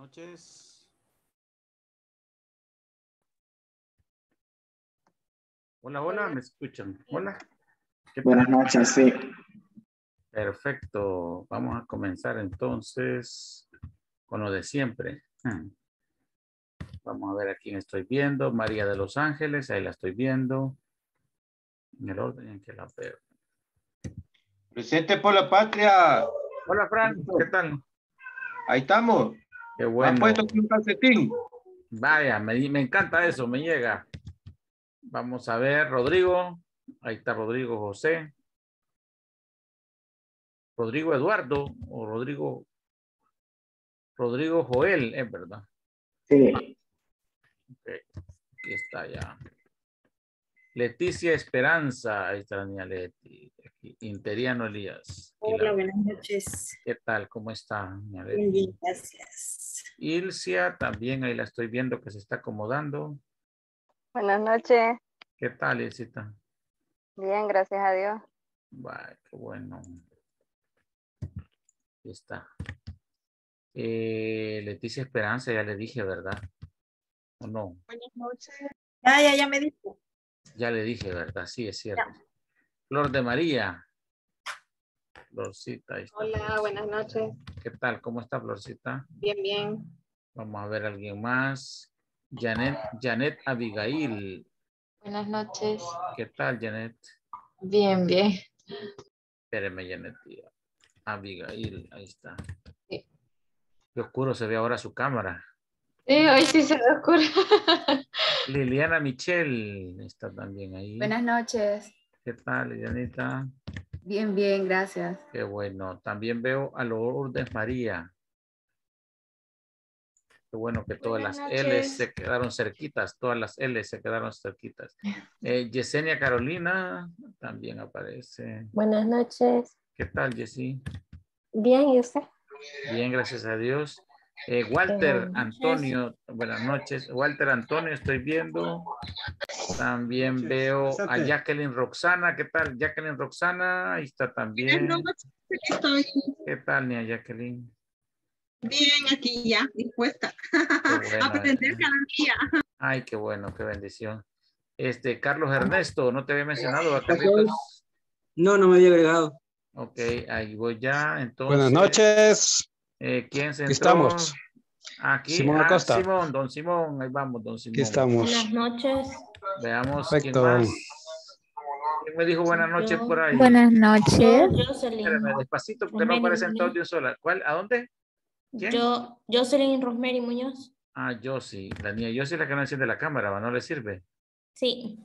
noches. Hola, hola, me escuchan. Hola. Buenas noches, sí. Perfecto. Vamos a comenzar entonces con lo de siempre. Hmm. Vamos a ver a quién estoy viendo. María de los Ángeles, ahí la estoy viendo. En el orden en que la veo. Presente por la patria. Hola, Frank. ¿Qué tal? Ahí estamos. Qué bueno. puesto un calcetín? Vaya, me, encanta eso, me llega. Vamos a ver, Rodrigo. Ahí está Rodrigo José. Rodrigo Eduardo o Rodrigo. Rodrigo Joel, es eh, verdad. Sí. Aquí está ya. Leticia Esperanza, ahí está la niña Leti. Interiano Elías. Hola, buenas noches. ¿Qué tal? ¿Cómo está? Muy bien, gracias. Ilcia, también ahí la estoy viendo que se está acomodando. Buenas noches. ¿Qué tal, Ilcita? Bien, gracias a Dios. Vale, qué bueno. Ahí está. Eh, Leticia Esperanza, ya le dije, ¿verdad? ¿O no? Buenas noches. Ya, ya, ya me dijo. Ya le dije, ¿verdad? Sí, es cierto. Flor de María. Florcita. Ahí está. Hola, buenas noches. ¿Qué tal? ¿Cómo está Florcita? Bien, bien. Vamos a ver a alguien más. Janet, Janet Abigail. Buenas noches. ¿Qué tal, Janet? Bien, bien. Espéreme, Janet. Abigail, ahí está. Sí. Qué oscuro se ve ahora su cámara. Sí, hoy sí se ve oscuro. Liliana Michel está también ahí. Buenas noches. ¿Qué tal, Lilianita? Bien, bien, gracias. Qué bueno. También veo a Lourdes María. Qué bueno que todas las L se quedaron cerquitas, todas las L se quedaron cerquitas. Eh, Yesenia Carolina también aparece. Buenas noches. ¿Qué tal, Yesi? Bien, ¿y usted? Bien, gracias a Dios. Eh, Walter em, Antonio, buenas noches. Walter Antonio, estoy viendo. También veo a Jacqueline Roxana. ¿Qué tal? Jacqueline Roxana, ahí está también. ¿Qué tal, Nia Jacqueline? Bien, aquí ya, dispuesta. Aprender cada Ay, qué bueno, qué bendición. Este, Carlos Ernesto, no te había mencionado, No, no me había agregado. Ok, ahí voy ya, entonces. Buenas noches. Eh, ¿Quién se entró? Estamos. Aquí, Simón ah, Acosta. Simón, don Simón, ahí vamos, don Simón. Aquí estamos. Buenas noches. Veamos quién más. ¿Quién me dijo buenas noches por ahí? Buenas noches. despacito, porque no aparecen todos de sola. ¿Cuál? ¿A dónde? Yo, Jocelyn Rosemary Muñoz. Ah, sí. La niña es la que no enciende la cámara, ¿no le sirve? Sí.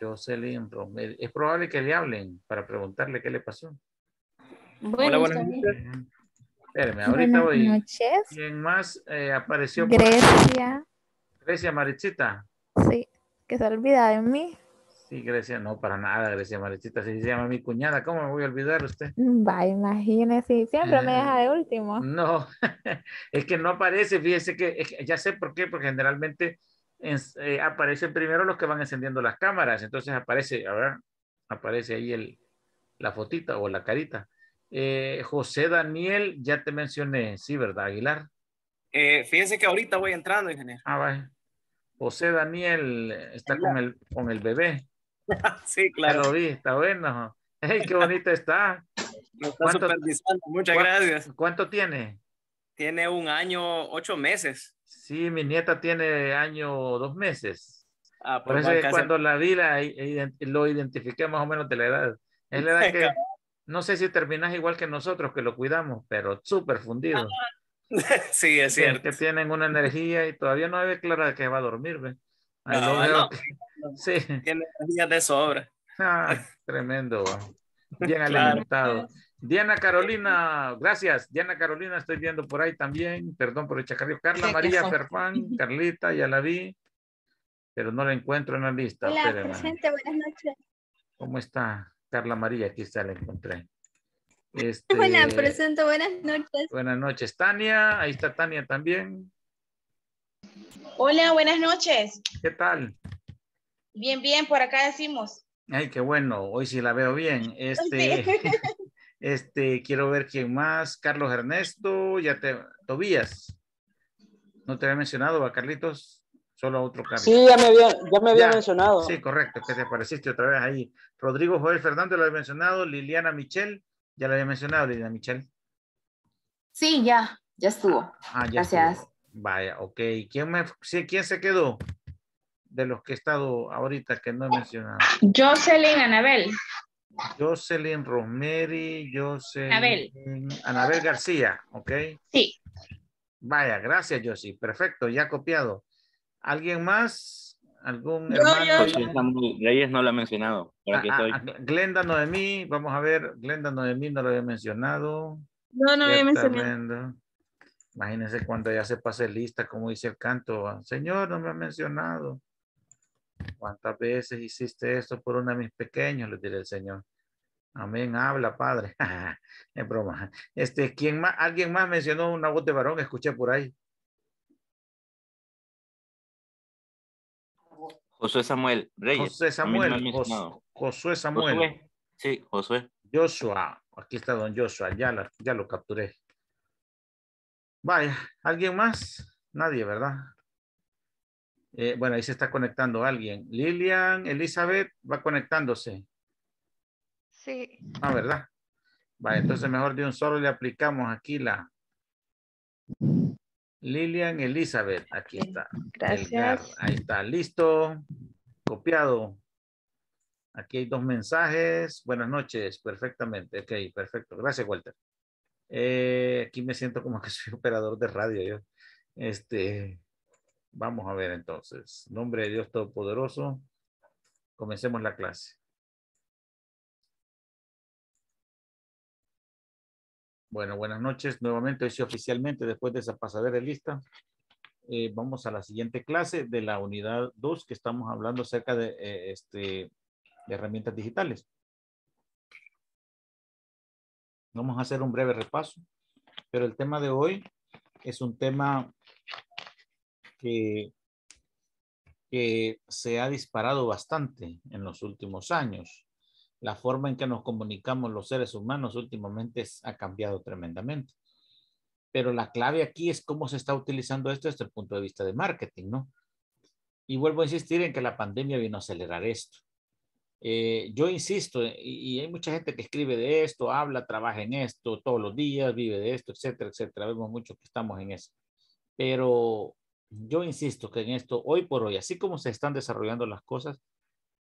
Jocelyn Rosemary. Es probable que le hablen para preguntarle qué le pasó. Hola, buenas noches. Espérame, ahorita voy. noches. ¿Quién más eh, apareció? Grecia. Grecia Marichita. Sí, que se olvida de mí. Sí, Grecia, no, para nada, Grecia Marichita. Si se llama mi cuñada, ¿cómo me voy a olvidar usted? Mm, va, imagínese, siempre me deja de ah, último. No, es que no aparece, fíjese que, ya sé por qué, porque generalmente eh, aparecen primero los que van encendiendo las cámaras, entonces aparece, a ver, aparece ahí el, la fotita o la carita. Eh, José Daniel, ya te mencioné, sí, ¿verdad, Aguilar? Eh, fíjense que ahorita voy entrando, ingeniero. Ah, José Daniel eh, está con el, con el bebé. sí, claro. lo vi, está bueno. qué bonito está. muchas gracias. ¿Cuánto tiene? Tiene un año, ocho meses. Sí, mi nieta tiene año, dos meses. Ah, pues Por eso es cuando la vida lo identifiqué más o menos de la edad. Es la edad que, no sé si terminas igual que nosotros que lo cuidamos, pero súper fundido. Sí, es cierto. Que tienen una energía y todavía no hay clara que va a dormir, Sí. Tiene energía de sobra. Ah, tremendo. Bien alimentado. Diana Carolina, gracias. Diana Carolina, estoy viendo por ahí también. Perdón por el chacarrillo. Carla María Ferfán, Carlita, ya la vi, pero no la encuentro en la lista. Hola, presente, buenas noches. ¿Cómo está? Carla María, aquí está, la encontré. Este, presento, buenas noches. Buenas noches, Tania, ahí está Tania también. Hola, buenas noches. ¿Qué tal? Bien, bien, por acá decimos. Ay, qué bueno, hoy sí la veo bien. Este, este, quiero ver quién más, Carlos Ernesto, ya te, Tobías. No te había mencionado, a Carlitos solo otro cambio. Sí, ya me había, mencionado. Sí, correcto, que te apareciste otra vez ahí. Rodrigo Joel Fernández lo había mencionado, Liliana Michel, ya lo había mencionado, Liliana Michel. Sí, ya, ya estuvo. Ah, gracias. Vaya, ok. ¿Quién, me, ¿Quién se quedó? De los que he estado ahorita que no he mencionado. Jocelyn Anabel. Jocelyn Romeri, Jocelyn. Anabel. Anabel García, ok. Sí. Vaya, gracias, Josie. Perfecto, ya copiado. ¿Alguien más? ¿Algún hermano? Reyes no lo ha mencionado. Ah, ah, ah, Glenda Noemí, vamos a ver, Glenda Noemí no lo había mencionado. No, no lo había mencionado. Imagínense cuando ya se pase lista, como dice el canto, Señor, no me ha mencionado. ¿Cuántas veces hiciste esto por uno de mis pequeños? Le diré el Señor. Amén, habla, Padre. es broma. Este, ¿quién más? ¿Alguien más mencionó una voz de varón? Escuché por ahí. Josué Samuel Reyes. José Samuel. José, Josué Samuel. Sí, Josué. Joshua. Aquí está don Joshua. Ya, ya lo capturé. Vaya, ¿alguien más? Nadie, ¿verdad? Eh, bueno, ahí se está conectando alguien. Lilian, Elizabeth, va conectándose. Sí. Ah, ¿verdad? Vaya, entonces mejor de un solo le aplicamos aquí la, Lilian Elizabeth, aquí está. Gracias. Ahí está, listo, copiado. Aquí hay dos mensajes. Buenas noches, perfectamente. Ok, perfecto. Gracias, Walter. Eh, aquí me siento como que soy operador de radio. Este, vamos a ver entonces. Nombre de Dios Todopoderoso. Comencemos la clase. Bueno, buenas noches nuevamente, hoy oficialmente después de esa pasadera de lista. Eh, vamos a la siguiente clase de la unidad 2 que estamos hablando acerca de, eh, este, de herramientas digitales. Vamos a hacer un breve repaso, pero el tema de hoy es un tema que se ha disparado bastante en los últimos años la forma en que nos comunicamos los seres humanos últimamente ha cambiado tremendamente. Pero la clave aquí es cómo se está utilizando esto desde el punto de vista de marketing, ¿no? Y vuelvo a insistir en que la pandemia vino a acelerar esto. Eh, yo insisto, eh, y, y, hay mucha gente que escribe de esto, habla, trabaja en esto todos los días, vive de esto, etcétera, etcétera. Vemos mucho que estamos en eso. Pero yo insisto que en esto, hoy por hoy, así como se están desarrollando las cosas,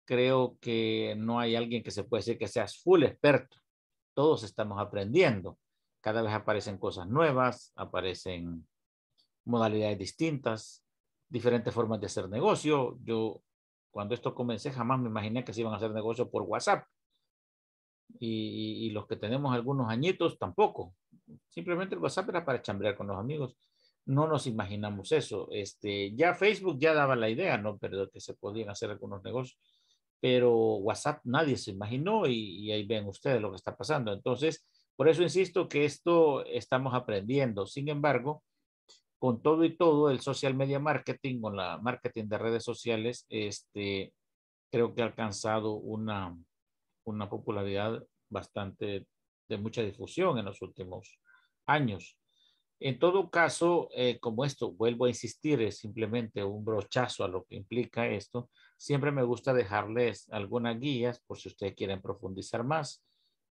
creo que no hay alguien que se puede decir que seas full experto. Todos estamos aprendiendo. Cada vez aparecen cosas nuevas, aparecen modalidades distintas, diferentes formas de hacer negocio. Yo cuando esto comencé jamás me imaginé que se iban a hacer negocio por WhatsApp. Y, y, los que tenemos algunos añitos tampoco. Simplemente el WhatsApp era para chambrear con los amigos. No nos imaginamos eso. Este, ya Facebook ya daba la idea, ¿no? Pero que se podían hacer algunos negocios pero WhatsApp nadie se imaginó y, ahí ven ustedes lo que está pasando. Entonces, por eso insisto que esto estamos aprendiendo. Sin embargo, con todo y todo, el social media marketing, con la marketing de redes sociales, este, creo que ha alcanzado una, una popularidad bastante de mucha difusión en los últimos años. En todo caso, eh, como esto, vuelvo a insistir, es simplemente un brochazo a lo que implica esto, siempre me gusta dejarles algunas guías por si ustedes quieren profundizar más,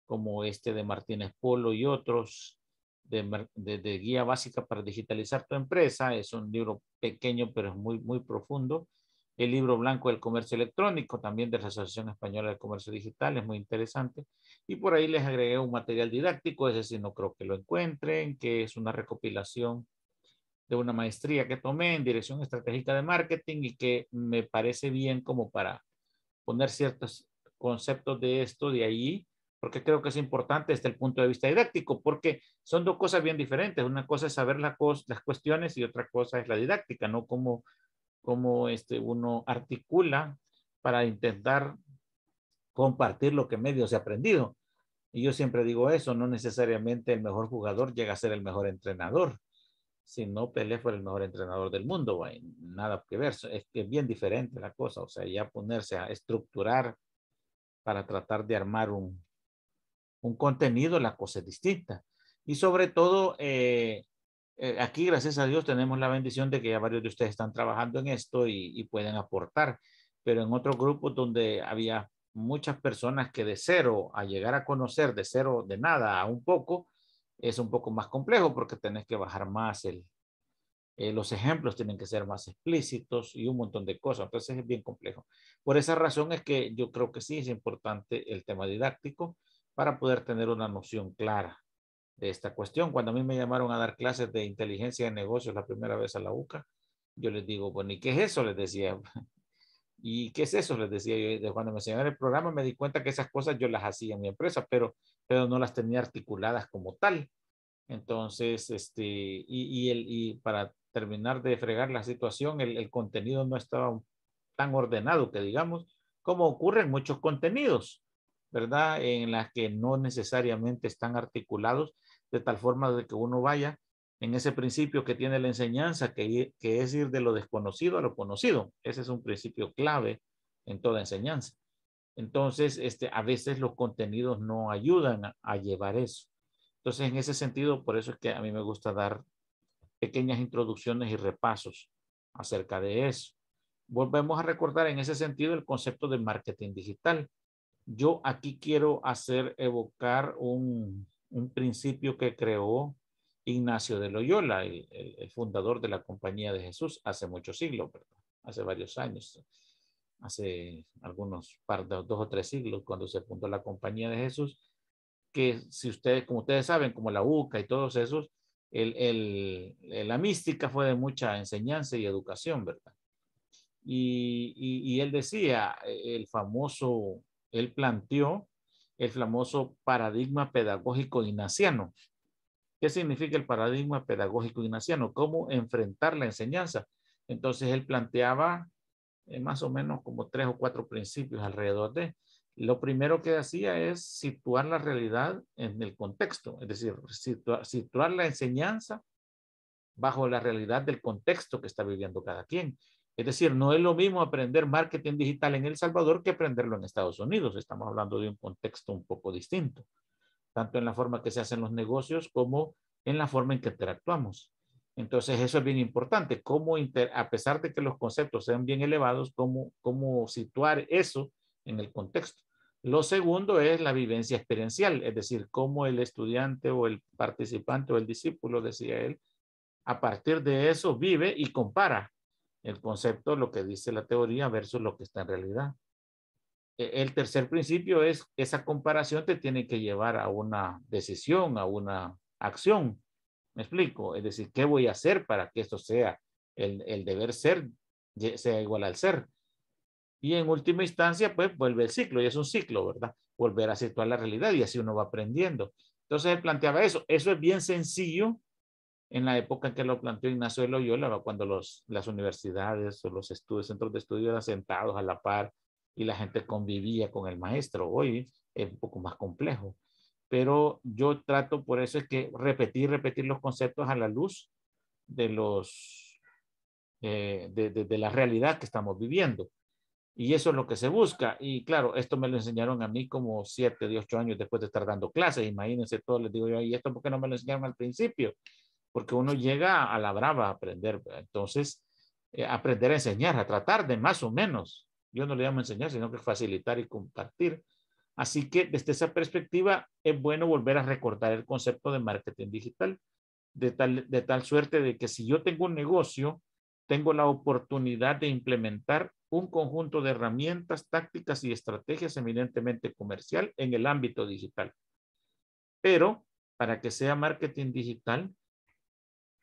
como este de Martínez Polo y otros, de Guía Básica para Digitalizar tu Empresa. Es un libro pequeño, pero es muy, muy profundo el libro blanco del comercio electrónico, también de la Asociación Española del Comercio Digital, es muy interesante. Y por ahí les agregué un material didáctico, ese sí no creo que lo encuentren, que es una recopilación de una maestría que tomé en dirección estratégica de marketing y que me parece bien como para poner ciertos conceptos de esto de ahí, porque creo que es importante desde el punto de vista didáctico, porque son dos cosas bien diferentes. Una cosa es saber las las cuestiones y otra cosa es la didáctica, ¿no? como cómo este, uno articula para intentar compartir lo que medio se ha aprendido. Y yo siempre digo eso, no necesariamente el mejor jugador llega a ser el mejor entrenador. sino no, Pelé fue el mejor entrenador del mundo, hay nada que ver, es que es bien diferente la cosa, o sea, ya ponerse a estructurar para tratar de armar un, un contenido, la cosa es distinta. Y sobre todo, eh, eh, aquí, gracias a Dios, tenemos la bendición de que ya varios de ustedes están trabajando en esto y, pueden aportar, pero en otro grupo donde había muchas personas que de cero a llegar a conocer, de cero, de nada a un poco, es un poco más complejo porque tenés que bajar más eh, los ejemplos tienen que ser más explícitos y un montón de cosas. Entonces es bien complejo. Por esa razón es que yo creo que sí es importante el tema didáctico para poder tener una noción clara de esta cuestión. Cuando a mí me llamaron a dar clases de inteligencia de negocios la primera vez a la UCA, yo les digo, bueno, ¿y qué es eso? Les decía. ¿Y qué es eso? Les decía yo. Cuando me enseñaron el programa me di cuenta que esas cosas yo las hacía en mi empresa, pero, pero no las tenía articuladas como tal. Entonces, este, y, el, y para terminar de fregar la situación, el, el contenido no estaba tan ordenado que digamos, como ocurre en muchos contenidos, ¿verdad? En las que no necesariamente están articulados de tal forma de que uno vaya en ese principio que tiene la enseñanza, que, que es ir de lo desconocido a lo conocido. Ese es un principio clave en toda enseñanza. Entonces, este, a veces los contenidos no ayudan a, a, llevar eso. Entonces, en ese sentido, por eso es que a mí me gusta dar pequeñas introducciones y repasos acerca de eso. Volvemos a recordar en ese sentido el concepto de marketing digital. Yo aquí quiero hacer evocar un, un principio que creó Ignacio de Loyola, el, fundador de la Compañía de Jesús, hace muchos siglos, ¿verdad? hace varios años, hace algunos par dos o tres siglos, cuando se fundó la Compañía de Jesús, que si ustedes, como ustedes saben, como la UCA y todos esos, el, la mística fue de mucha enseñanza y educación, ¿verdad? Y, y él decía, el famoso, él planteó el famoso paradigma pedagógico ignaciano. ¿Qué significa el paradigma pedagógico ignaciano? ¿Cómo enfrentar la enseñanza? Entonces él planteaba eh, más o menos como tres o cuatro principios alrededor de. Lo primero que hacía es situar la realidad en el contexto, es decir, situar la enseñanza bajo la realidad del contexto que está viviendo cada quien. Es decir, no es lo mismo aprender marketing digital en El Salvador que aprenderlo en Estados Unidos. Estamos hablando de un contexto un poco distinto, tanto en la forma que se hacen los negocios como en la forma en que interactuamos. Entonces, eso es bien importante, cómo a pesar de que los conceptos sean bien elevados, cómo, cómo situar eso en el contexto. Lo segundo es la vivencia experiencial, es decir, cómo el estudiante o el participante o el discípulo, decía él, a partir de eso vive y compara el concepto, lo que dice la teoría versus lo que está en realidad. E-, el tercer principio es esa comparación te tiene que llevar a una decisión, a una acción. ¿Me explico? Es decir, ¿qué voy a hacer para que esto sea el, el deber ser, sea igual al ser? Y en última instancia, pues vuelve el ciclo, y es un ciclo, ¿verdad? Volver a situar la realidad y así uno va aprendiendo. Entonces él planteaba eso. Eso es bien sencillo en la época en que lo planteó Ignacio de Loyola, cuando los, las universidades o los estudios, centros de estudio eran sentados a la par y la gente convivía con el maestro. Hoy es un poco más complejo, pero yo trato por eso es que repetir, repetir los conceptos a la luz de los eh, de, de, la realidad que estamos viviendo. Y eso es lo que se busca. Y claro, esto me lo enseñaron a mí como siete, ocho años después de estar dando clases. Imagínense todo, les digo yo, ¿y esto por qué no me lo enseñaron al principio? porque uno llega a la brava a aprender. Entonces, eh, aprender a enseñar, a tratar de más o menos. Yo no le llamo enseñar, sino que facilitar y compartir. Así que desde esa perspectiva es bueno volver a recordar el concepto de marketing digital, de tal, de tal suerte de que si yo tengo un negocio, tengo la oportunidad de implementar un conjunto de herramientas, tácticas y estrategias eminentemente comercial en el ámbito digital. Pero para que sea marketing digital,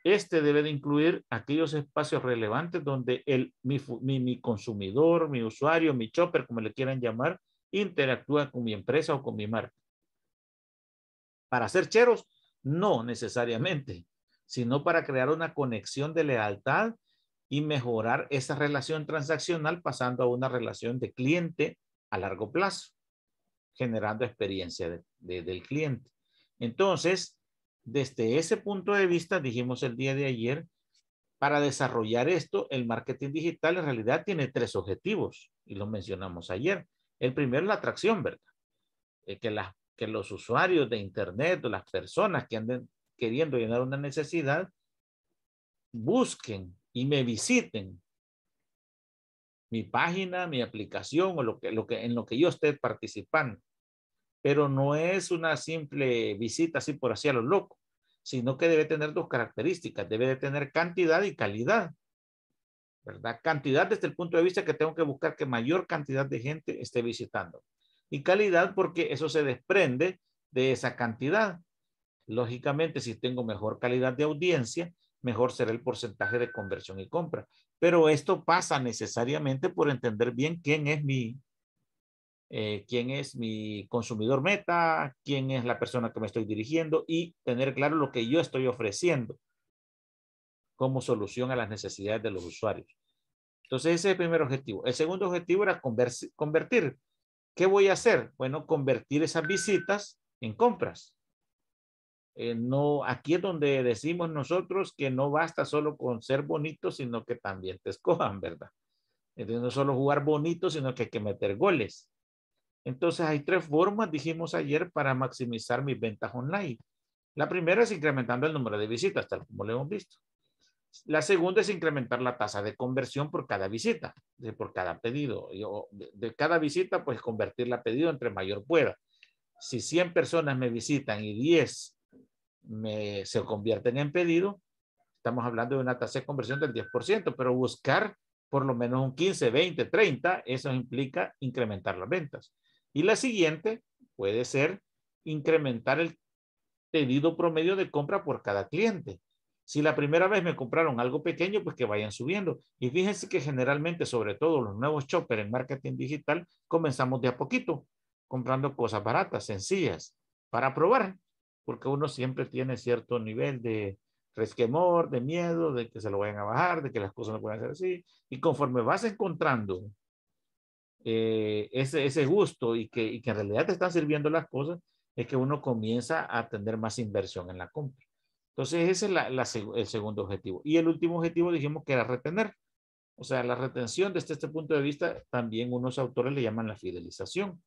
este debe de incluir aquellos espacios relevantes donde el, mi, consumidor, mi usuario, mi chopper, como le quieran llamar, interactúa con mi empresa o con mi marca. Para ser cheros, no necesariamente, sino para crear una conexión de lealtad y mejorar esa relación transaccional pasando a una relación de cliente a largo plazo, generando experiencia del cliente. Entonces, desde ese punto de vista, dijimos el día de ayer, para desarrollar esto, el marketing digital en realidad tiene tres objetivos y lo mencionamos ayer. El primero es la atracción, ¿verdad? Eh, que, las, que los usuarios de Internet o las personas que anden queriendo llenar una necesidad busquen y me visiten mi página, mi aplicación o lo que, lo que, en lo que yo esté participando pero no es una simple visita así por así a lo loco, sino que debe tener dos características, debe de tener cantidad y calidad, ¿verdad? Cantidad desde el punto de vista que tengo que buscar que mayor cantidad de gente esté visitando y calidad porque eso se desprende de esa cantidad. Lógicamente, si tengo mejor calidad de audiencia, mejor será el porcentaje de conversión y compra. Pero esto pasa necesariamente por entender bien quién es mi eh, quién es mi consumidor meta, quién es la persona que me estoy dirigiendo y tener claro lo que yo estoy ofreciendo como solución a las necesidades de los usuarios. Entonces, ese es el primer objetivo. El segundo objetivo era convertir. ¿Qué voy a hacer? Bueno, convertir esas visitas en compras. Eh, no, aquí es donde decimos nosotros que no basta solo con ser bonito, sino que también te escojan, ¿verdad? Entonces, no solo jugar bonito, sino que hay que meter goles. Entonces hay tres formas, dijimos ayer, para maximizar mis ventas online. La primera es incrementando el número de visitas, tal como lo hemos visto. La segunda es incrementar la tasa de conversión por cada visita, por cada pedido. de cada visita, pues convertirla la pedido entre mayor pueda. Si 100 personas me visitan y 10 se convierten en pedido, estamos hablando de una tasa de conversión del 10%, pero buscar por lo menos un 15, 20, 30, eso implica incrementar las ventas. Y la siguiente puede ser incrementar el pedido promedio de compra por cada cliente. Si la primera vez me compraron algo pequeño, pues que vayan subiendo. Y fíjense que generalmente, sobre todo los nuevos shoppers en marketing digital, comenzamos de a poquito, comprando cosas baratas, sencillas, para probar, porque uno siempre tiene cierto nivel de resquemor, de miedo, de que se lo vayan a bajar, de que las cosas no pueden ser así. Y conforme vas encontrando eh, ese, gusto y que, en realidad te están sirviendo las cosas, es que uno comienza a tener más inversión en la compra. Entonces, ese es el segundo objetivo. Y el último objetivo dijimos que era retener. O sea, la retención desde este punto de vista, también unos autores le llaman la fidelización.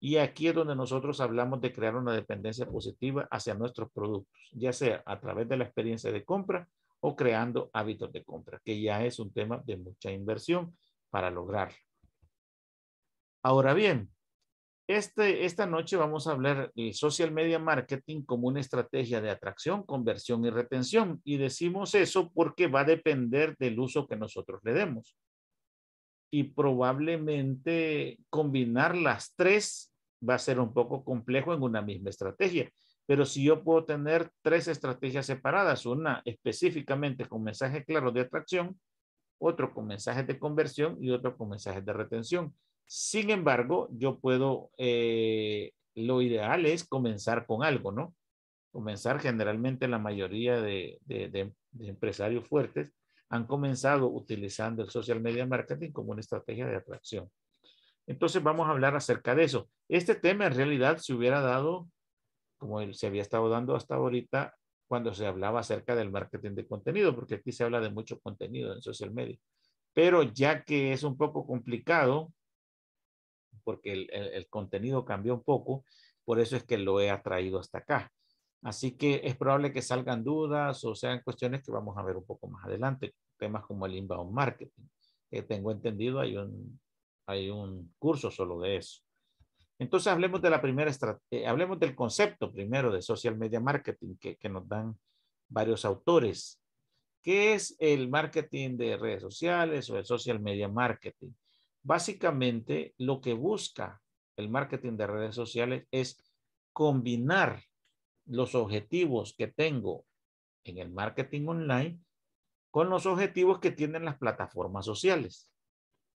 Y aquí es donde nosotros hablamos de crear una dependencia positiva hacia nuestros productos, ya sea a través de la experiencia de compra o creando hábitos de compra, que ya es un tema de mucha inversión para lograrlo. Ahora bien, este, esta noche vamos a hablar del social media marketing como una estrategia de atracción, conversión y retención. Y decimos eso porque va a depender del uso que nosotros le demos. Y probablemente combinar las tres va a ser un poco complejo en una misma estrategia. Pero si yo puedo tener tres estrategias separadas, una específicamente con mensajes claro de atracción, otro con mensajes de conversión y otro con mensajes de retención sin embargo, yo puedo, eh, lo ideal es comenzar con algo, ¿no? Comenzar generalmente la mayoría de, de empresarios fuertes han comenzado utilizando el social media marketing como una estrategia de atracción. Entonces vamos a hablar acerca de eso. Este tema en realidad se hubiera dado, como se había estado dando hasta ahorita, cuando se hablaba acerca del marketing de contenido, porque aquí se habla de mucho contenido en social media. Pero ya que es un poco complicado porque el, el, contenido cambió un poco, por eso es que lo he atraído hasta acá. Así que es probable que salgan dudas o sean cuestiones que vamos a ver un poco más adelante, temas como el inbound marketing, que eh, tengo entendido hay un, hay un curso solo de eso. Entonces hablemos de la primera eh, hablemos del concepto primero de social media marketing que, que nos dan varios autores. ¿Qué es el marketing de redes sociales o el social media marketing? Básicamente, lo que busca el marketing de redes sociales es combinar los objetivos que tengo en el marketing online con los objetivos que tienen las plataformas sociales.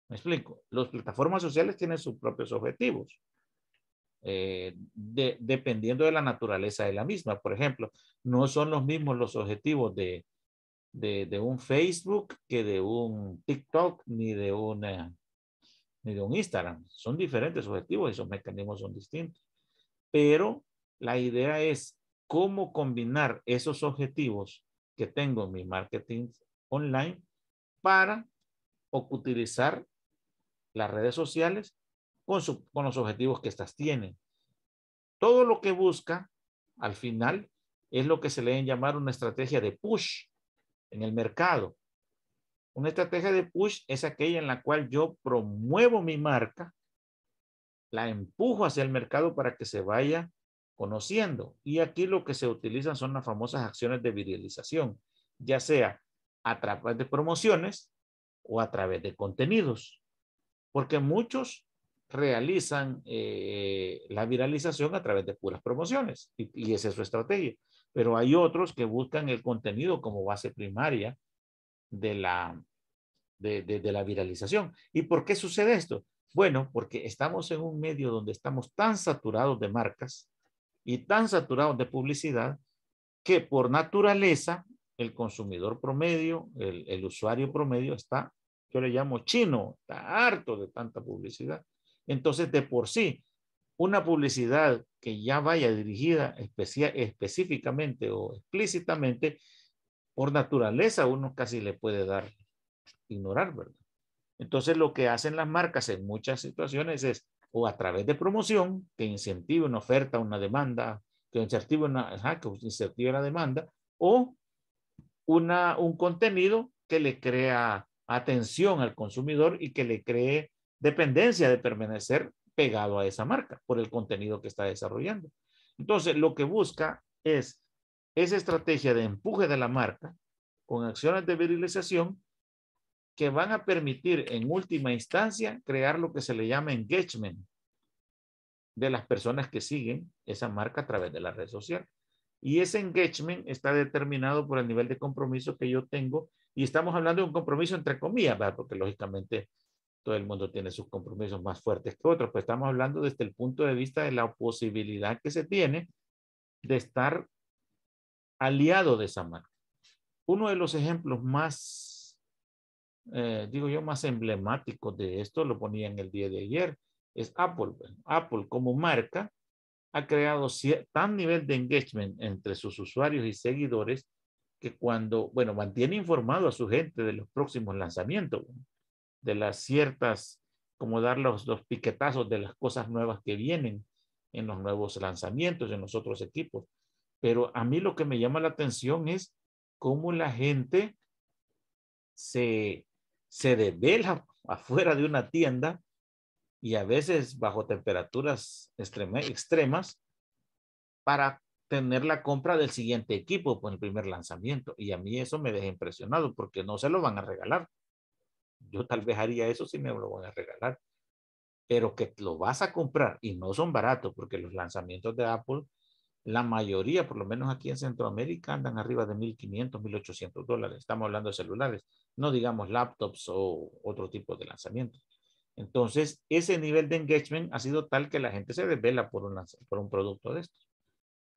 Me explico. Las plataformas sociales tienen sus propios objetivos, eh, dependiendo de la naturaleza de la misma. Por ejemplo, no son los mismos los objetivos de, de un Facebook que de un TikTok ni de una ni de un Instagram. Son diferentes objetivos y esos mecanismos son distintos. Pero la idea es cómo combinar esos objetivos que tengo en mi marketing online para utilizar las redes sociales con, con los objetivos que estas tienen. Todo lo que busca al final es lo que se le debe llamar una estrategia de push en el mercado. Una estrategia de push es aquella en la cual yo promuevo mi marca, la empujo hacia el mercado para que se vaya conociendo. Y aquí lo que se utilizan son las famosas acciones de viralización, ya sea a través de promociones o a través de contenidos. Porque muchos realizan eh, la viralización a través de puras promociones y, y esa es su estrategia. Pero hay otros que buscan el contenido como base primaria de la, de, de, la viralización. ¿Y por qué sucede esto? Bueno, porque estamos en un medio donde estamos tan saturados de marcas y tan saturados de publicidad que por naturaleza el consumidor promedio, el, el usuario promedio está, yo le llamo chino, está harto de tanta publicidad. Entonces, de por sí, una publicidad que ya vaya dirigida específicamente o explícitamente por naturaleza uno casi le puede dar ignorar, ¿verdad? Entonces lo que hacen las marcas en muchas situaciones es o a través de promoción que incentive una oferta, una demanda, que incentive una, que la demanda, o una, un contenido que le crea atención al consumidor y que le cree dependencia de permanecer pegado a esa marca por el contenido que está desarrollando. Entonces, lo que busca es esa estrategia de empuje de la marca con acciones de virilización que van a permitir en última instancia crear lo que se le llama engagement de las personas que siguen esa marca a través de la red social. Y ese engagement está determinado por el nivel de compromiso que yo tengo. Y estamos hablando de un compromiso entre comillas, porque lógicamente todo el mundo tiene sus compromisos más fuertes que otros. pero estamos hablando desde el punto de vista de la posibilidad que se tiene de estar aliado de esa marca. Uno de los ejemplos más, eh, digo yo, más emblemáticos de esto, lo ponía en el día de ayer, es Apple. Apple como marca ha creado tan nivel de engagement entre sus usuarios y seguidores que cuando, bueno, mantiene informado a su gente de los próximos lanzamientos, de las ciertas, como dar los, los piquetazos de las cosas nuevas que vienen en los nuevos lanzamientos, en los otros equipos. Pero a mí lo que me llama la atención es cómo la gente se, se afuera de una tienda y a veces bajo temperaturas extremas para tener la compra del siguiente equipo con pues, el primer lanzamiento. Y a mí eso me deja impresionado porque no se lo van a regalar. Yo tal vez haría eso si me lo van a regalar. Pero que lo vas a comprar y no son baratos porque los lanzamientos de Apple la mayoría, por lo menos aquí en Centroamérica, andan arriba de 1.500, 1.800 dólares. Estamos hablando de celulares, no digamos laptops o otro tipo de lanzamientos. Entonces, ese nivel de engagement ha sido tal que la gente se desvela por un, por un producto de estos.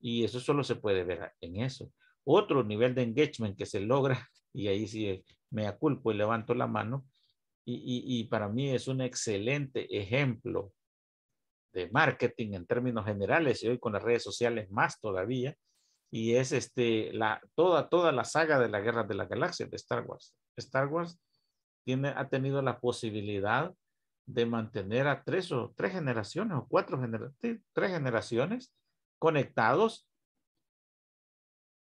Y eso solo se puede ver en eso. Otro nivel de engagement que se logra, y ahí sí me aculpo y levanto la mano, y para mí es un excelente ejemplo de marketing en términos generales y hoy con las redes sociales más todavía. Y es este, la, toda, toda la saga de la Guerra de la Galaxia de Star Wars. Star Wars tiene, ha tenido la posibilidad de mantener a tres o tres generaciones o cuatro generaciones, tres generaciones conectados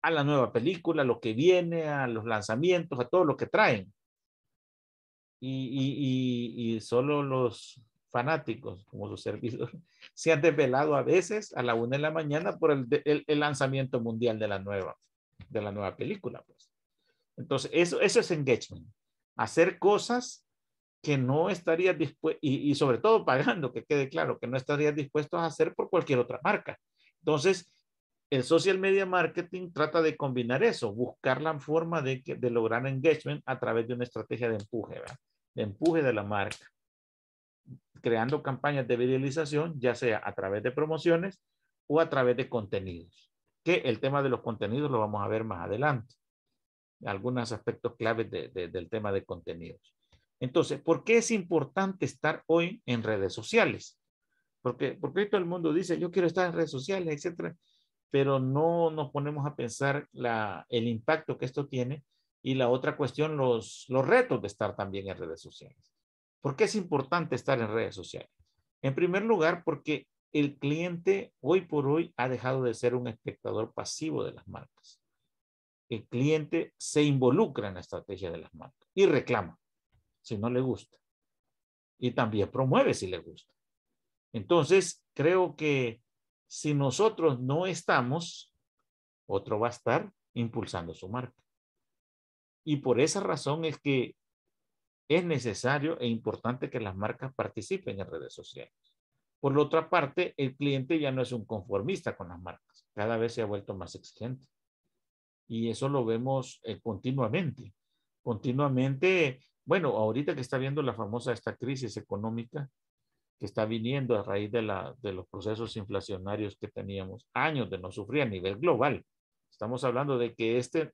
a la nueva película, a lo que viene, a los lanzamientos, a todo lo que traen. y, y, y solo los fanáticos como sus servicios se han desvelado a veces a la una de la mañana por el, el, lanzamiento mundial de la nueva, de la nueva película. Pues. Entonces, eso, eso es engagement. Hacer cosas que no estarías dispuesto, y, y, sobre todo pagando, que quede claro, que no estarías dispuesto a hacer por cualquier otra marca. Entonces, el social media marketing trata de combinar eso, buscar la forma de, de lograr engagement a través de una estrategia de empuje, de empuje de la marca creando campañas de viralización, ya sea a través de promociones o a través de contenidos, que el tema de los contenidos lo vamos a ver más adelante, algunos aspectos claves del tema de contenidos. Entonces, ¿por qué es importante estar hoy en redes sociales? Porque, porque todo el mundo dice, yo quiero estar en redes sociales, etcétera, pero no nos ponemos a pensar el impacto que esto tiene y la otra cuestión, los retos de estar también en redes sociales. ¿Por qué es importante estar en redes sociales? En primer lugar, porque el cliente hoy por hoy ha dejado de ser un espectador pasivo de las marcas. El cliente se involucra en la estrategia de las marcas y reclama si no le gusta. Y también promueve si le gusta. Entonces, creo que si nosotros no estamos, otro va a estar impulsando su marca. Y por esa razón es que es necesario e importante que las marcas participen en redes sociales. Por la otra parte, el cliente ya no es un conformista con las marcas, cada vez se ha vuelto más exigente. Y eso lo vemos eh, continuamente. Continuamente, bueno, ahorita que está viendo la famosa esta crisis económica que está viniendo a raíz de, la, de los procesos inflacionarios que teníamos años de no sufrir a nivel global. Estamos hablando de que este,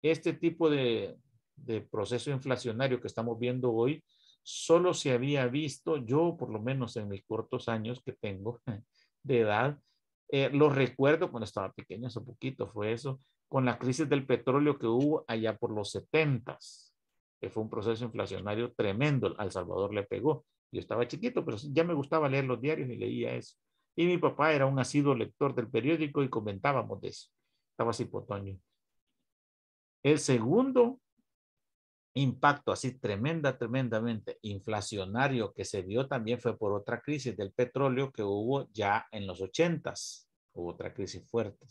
este tipo de, de proceso inflacionario que estamos viendo hoy, solo se había visto, yo por lo menos en mis cortos años que tengo de edad, eh, lo recuerdo cuando estaba pequeño, hace poquito fue eso, con la crisis del petróleo que hubo allá por los 70 que fue un proceso inflacionario tremendo, al Salvador le pegó. Yo estaba chiquito, pero ya me gustaba leer los diarios y leía eso. Y mi papá era un asiduo lector del periódico y comentábamos de eso. Estaba así potoño. El segundo impacto así tremenda, tremendamente inflacionario que se dio también fue por otra crisis del petróleo que hubo ya en los ochentas, hubo otra crisis fuerte.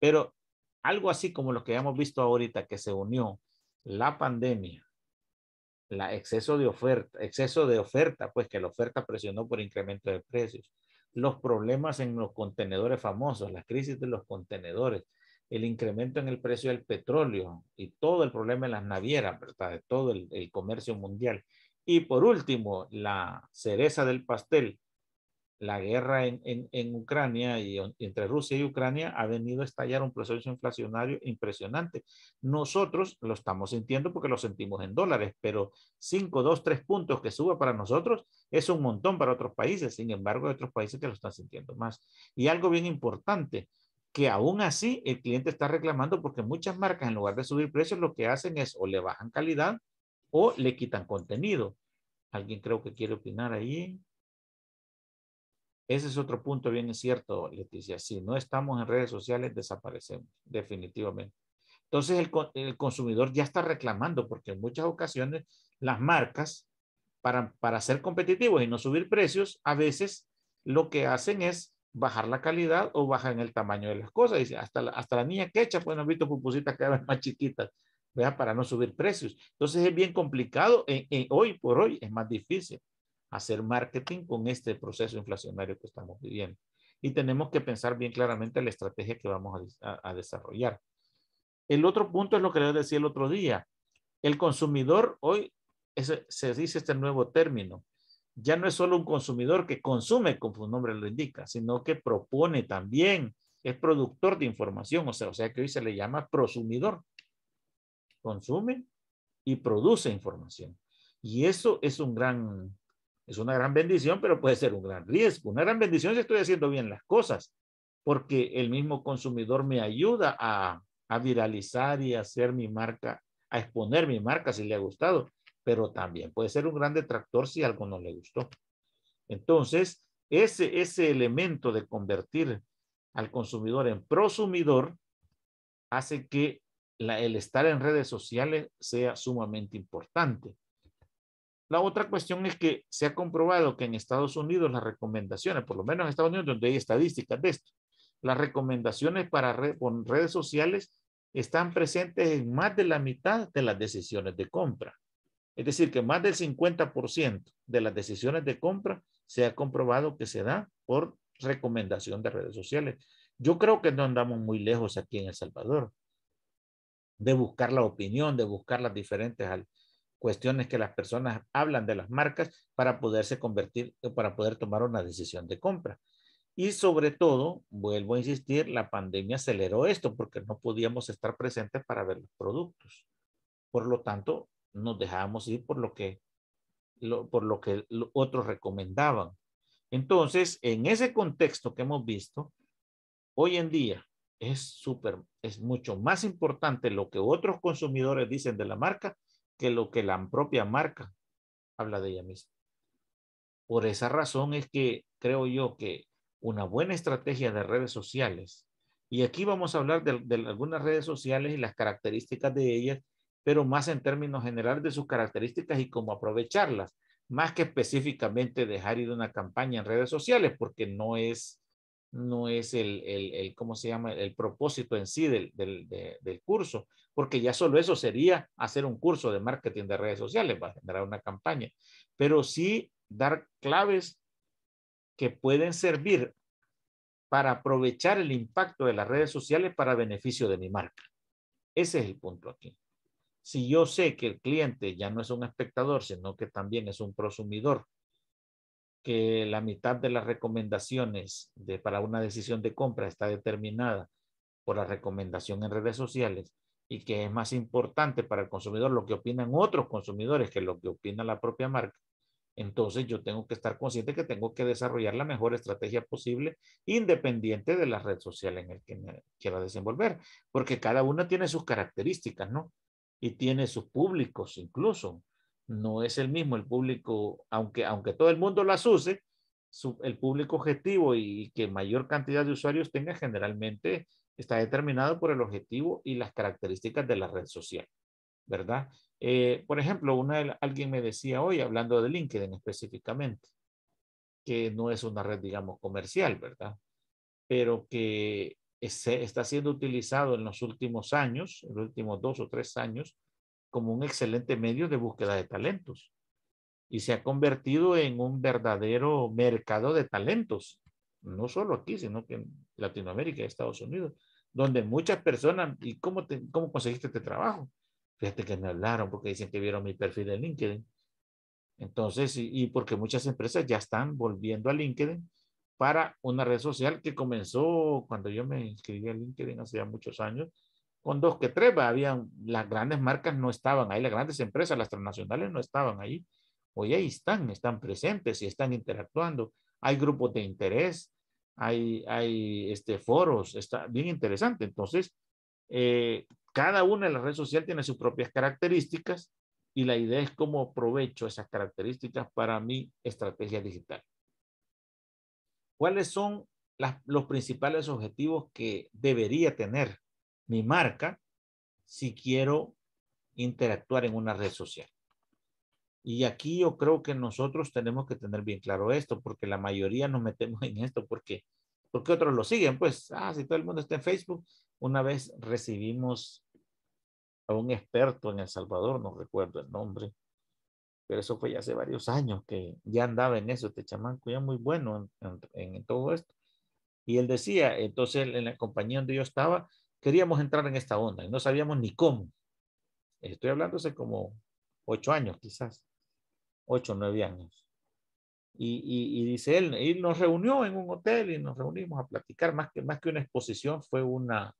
Pero algo así como lo que habíamos hemos visto ahorita que se unió la pandemia, la exceso de oferta, exceso de oferta, pues que la oferta presionó por incremento de precios, los problemas en los contenedores famosos, las crisis de los contenedores, el incremento en el precio del petróleo y todo el problema en las navieras, De todo el, comercio mundial. Y por último, la cereza del pastel, la guerra en, en, Ucrania y entre Rusia y Ucrania ha venido a estallar un proceso inflacionario impresionante. Nosotros lo estamos sintiendo porque lo sentimos en dólares, pero 5, 2, 3 puntos que suba para nosotros es un montón para otros países. Sin embargo, hay otros países que lo están sintiendo más. Y algo bien importante, que aún así el cliente está reclamando porque muchas marcas en lugar de subir precios lo que hacen es o le bajan calidad o le quitan contenido. ¿Alguien creo que quiere opinar ahí? Ese es otro punto bien es cierto, Leticia. Si no estamos en redes sociales, desaparecemos, definitivamente. Entonces, el, el consumidor ya está reclamando, porque en muchas ocasiones las marcas, para, para ser competitivos y no subir precios, a veces lo que hacen es bajar la calidad o bajar en el tamaño de las cosas. Dice, hasta la, hasta la niña quecha, pues han visto pupusitas que eran más chiquitas, vea Para no subir precios. Entonces es bien complicado, en, eh, eh, hoy por hoy es más difícil hacer marketing con este proceso inflacionario que estamos viviendo. Y tenemos que pensar bien claramente la estrategia que vamos a, desarrollar. El otro punto es lo que les decía el otro día. El consumidor hoy, se dice este nuevo término, ya no es solo un consumidor que consume, como su nombre lo indica, sino que propone también, es productor de información, o sea, o sea que hoy se le llama prosumidor. Consume y produce información. Y eso es un gran, es una gran bendición, pero puede ser un gran riesgo. Una gran bendición si estoy haciendo bien las cosas, porque el mismo consumidor me ayuda a, a viralizar y hacer mi marca, a exponer mi marca si le ha gustado pero también puede ser un gran detractor si algo no le gustó. Entonces, ese, elemento de convertir al consumidor en prosumidor hace que la, el estar en redes sociales sea sumamente importante. La otra cuestión es que se ha comprobado que en Estados Unidos las recomendaciones, por lo menos en Estados Unidos donde hay estadísticas de esto, las recomendaciones para redes sociales están presentes en más de la mitad de las decisiones de compra. Es decir, que más del 50% de las decisiones de compra se ha comprobado que se da por recomendación de redes sociales. Yo creo que no andamos muy lejos aquí en El Salvador de buscar la opinión, de buscar las diferentes cuestiones que las personas hablan de las marcas para poderse convertir, eh, para poder tomar una decisión de compra. Y sobre todo, vuelvo a insistir, la pandemia aceleró esto porque no podíamos estar presentes para ver los productos. Por lo tanto, nos dejábamos ir por lo que, por lo que otros recomendaban. Entonces, en ese contexto que hemos visto, hoy en día es súper, es mucho más importante lo que otros consumidores dicen de la marca que lo que la propia marca habla de ella misma. Por esa razón es que creo yo que una buena estrategia de redes sociales, y aquí vamos a hablar de algunas redes sociales y las características de ellas pero más en términos generales de sus características y cómo aprovecharlas, más que específicamente dejar ir una campaña en redes sociales, porque no es, no es el, el, ¿cómo se llama?, el propósito en sí del, del, del, curso, porque ya solo eso sería hacer un curso de marketing de redes sociales, va a generar una campaña, pero sí dar claves que pueden servir para aprovechar el impacto de las redes sociales para beneficio de mi marca. Ese es el punto aquí si yo sé que el cliente ya no es un espectador, sino que también es un prosumidor, que la mitad de las recomendaciones de, para una decisión de compra está determinada por la recomendación en redes sociales y que es más importante para el consumidor lo que opinan otros consumidores que lo que opina la propia marca, entonces yo tengo que estar consciente que tengo que desarrollar la mejor estrategia posible independiente de la red social en el que me quiera desenvolver, porque cada una tiene sus características, ¿no? y tiene sus públicos incluso. No es el mismo el público, aunque, aunque todo el mundo las use, el público objetivo y, que mayor cantidad de usuarios tenga generalmente está determinado por el objetivo y las características de la red social, ¿verdad? Eh, por ejemplo, una, alguien me decía hoy, hablando de LinkedIn específicamente, que no es una red, digamos, comercial, ¿verdad? Pero que está siendo utilizado en los últimos años, en los últimos dos o tres años, como un excelente medio de búsqueda de talentos. Y se ha convertido en un verdadero mercado de talentos, no solo aquí, sino que en Latinoamérica y Estados Unidos, donde muchas personas, ¿y cómo, cómo conseguiste este trabajo? Fíjate que me hablaron porque dicen que vieron mi perfil en LinkedIn. Entonces, y porque muchas empresas ya están volviendo a LinkedIn para una red social que comenzó cuando yo me inscribí en LinkedIn hace ya muchos años, con dos que tres, habían, las grandes marcas no estaban ahí, las grandes empresas, las transnacionales no estaban ahí. Hoy ahí están, están presentes y están interactuando. Hay grupos de interés, hay, hay este, foros, está bien interesante. Entonces, eh, cada una de las redes sociales tiene sus propias características y la idea es cómo aprovecho esas características para mi estrategia digital. ¿Cuáles son los principales objetivos que debería tener mi marca si quiero interactuar en una red social? Y aquí yo creo que nosotros tenemos que tener bien claro esto, porque la mayoría nos metemos en esto, porque, porque otros lo siguen. Pues, ah, si todo el mundo está en Facebook, una vez recibimos a un experto en El Salvador, no recuerdo el nombre, pero eso fue ya hace varios años que ya andaba en eso, este chamanco ya muy bueno en, todo esto. Y él decía, entonces en la compañía donde yo estaba, queríamos entrar en esta onda y no sabíamos ni cómo. Estoy hablando hace como ocho años, quizás, ocho, nueve años. Y, y, dice él, y nos reunió en un hotel y nos reunimos a platicar, más que, más que una exposición, fue una,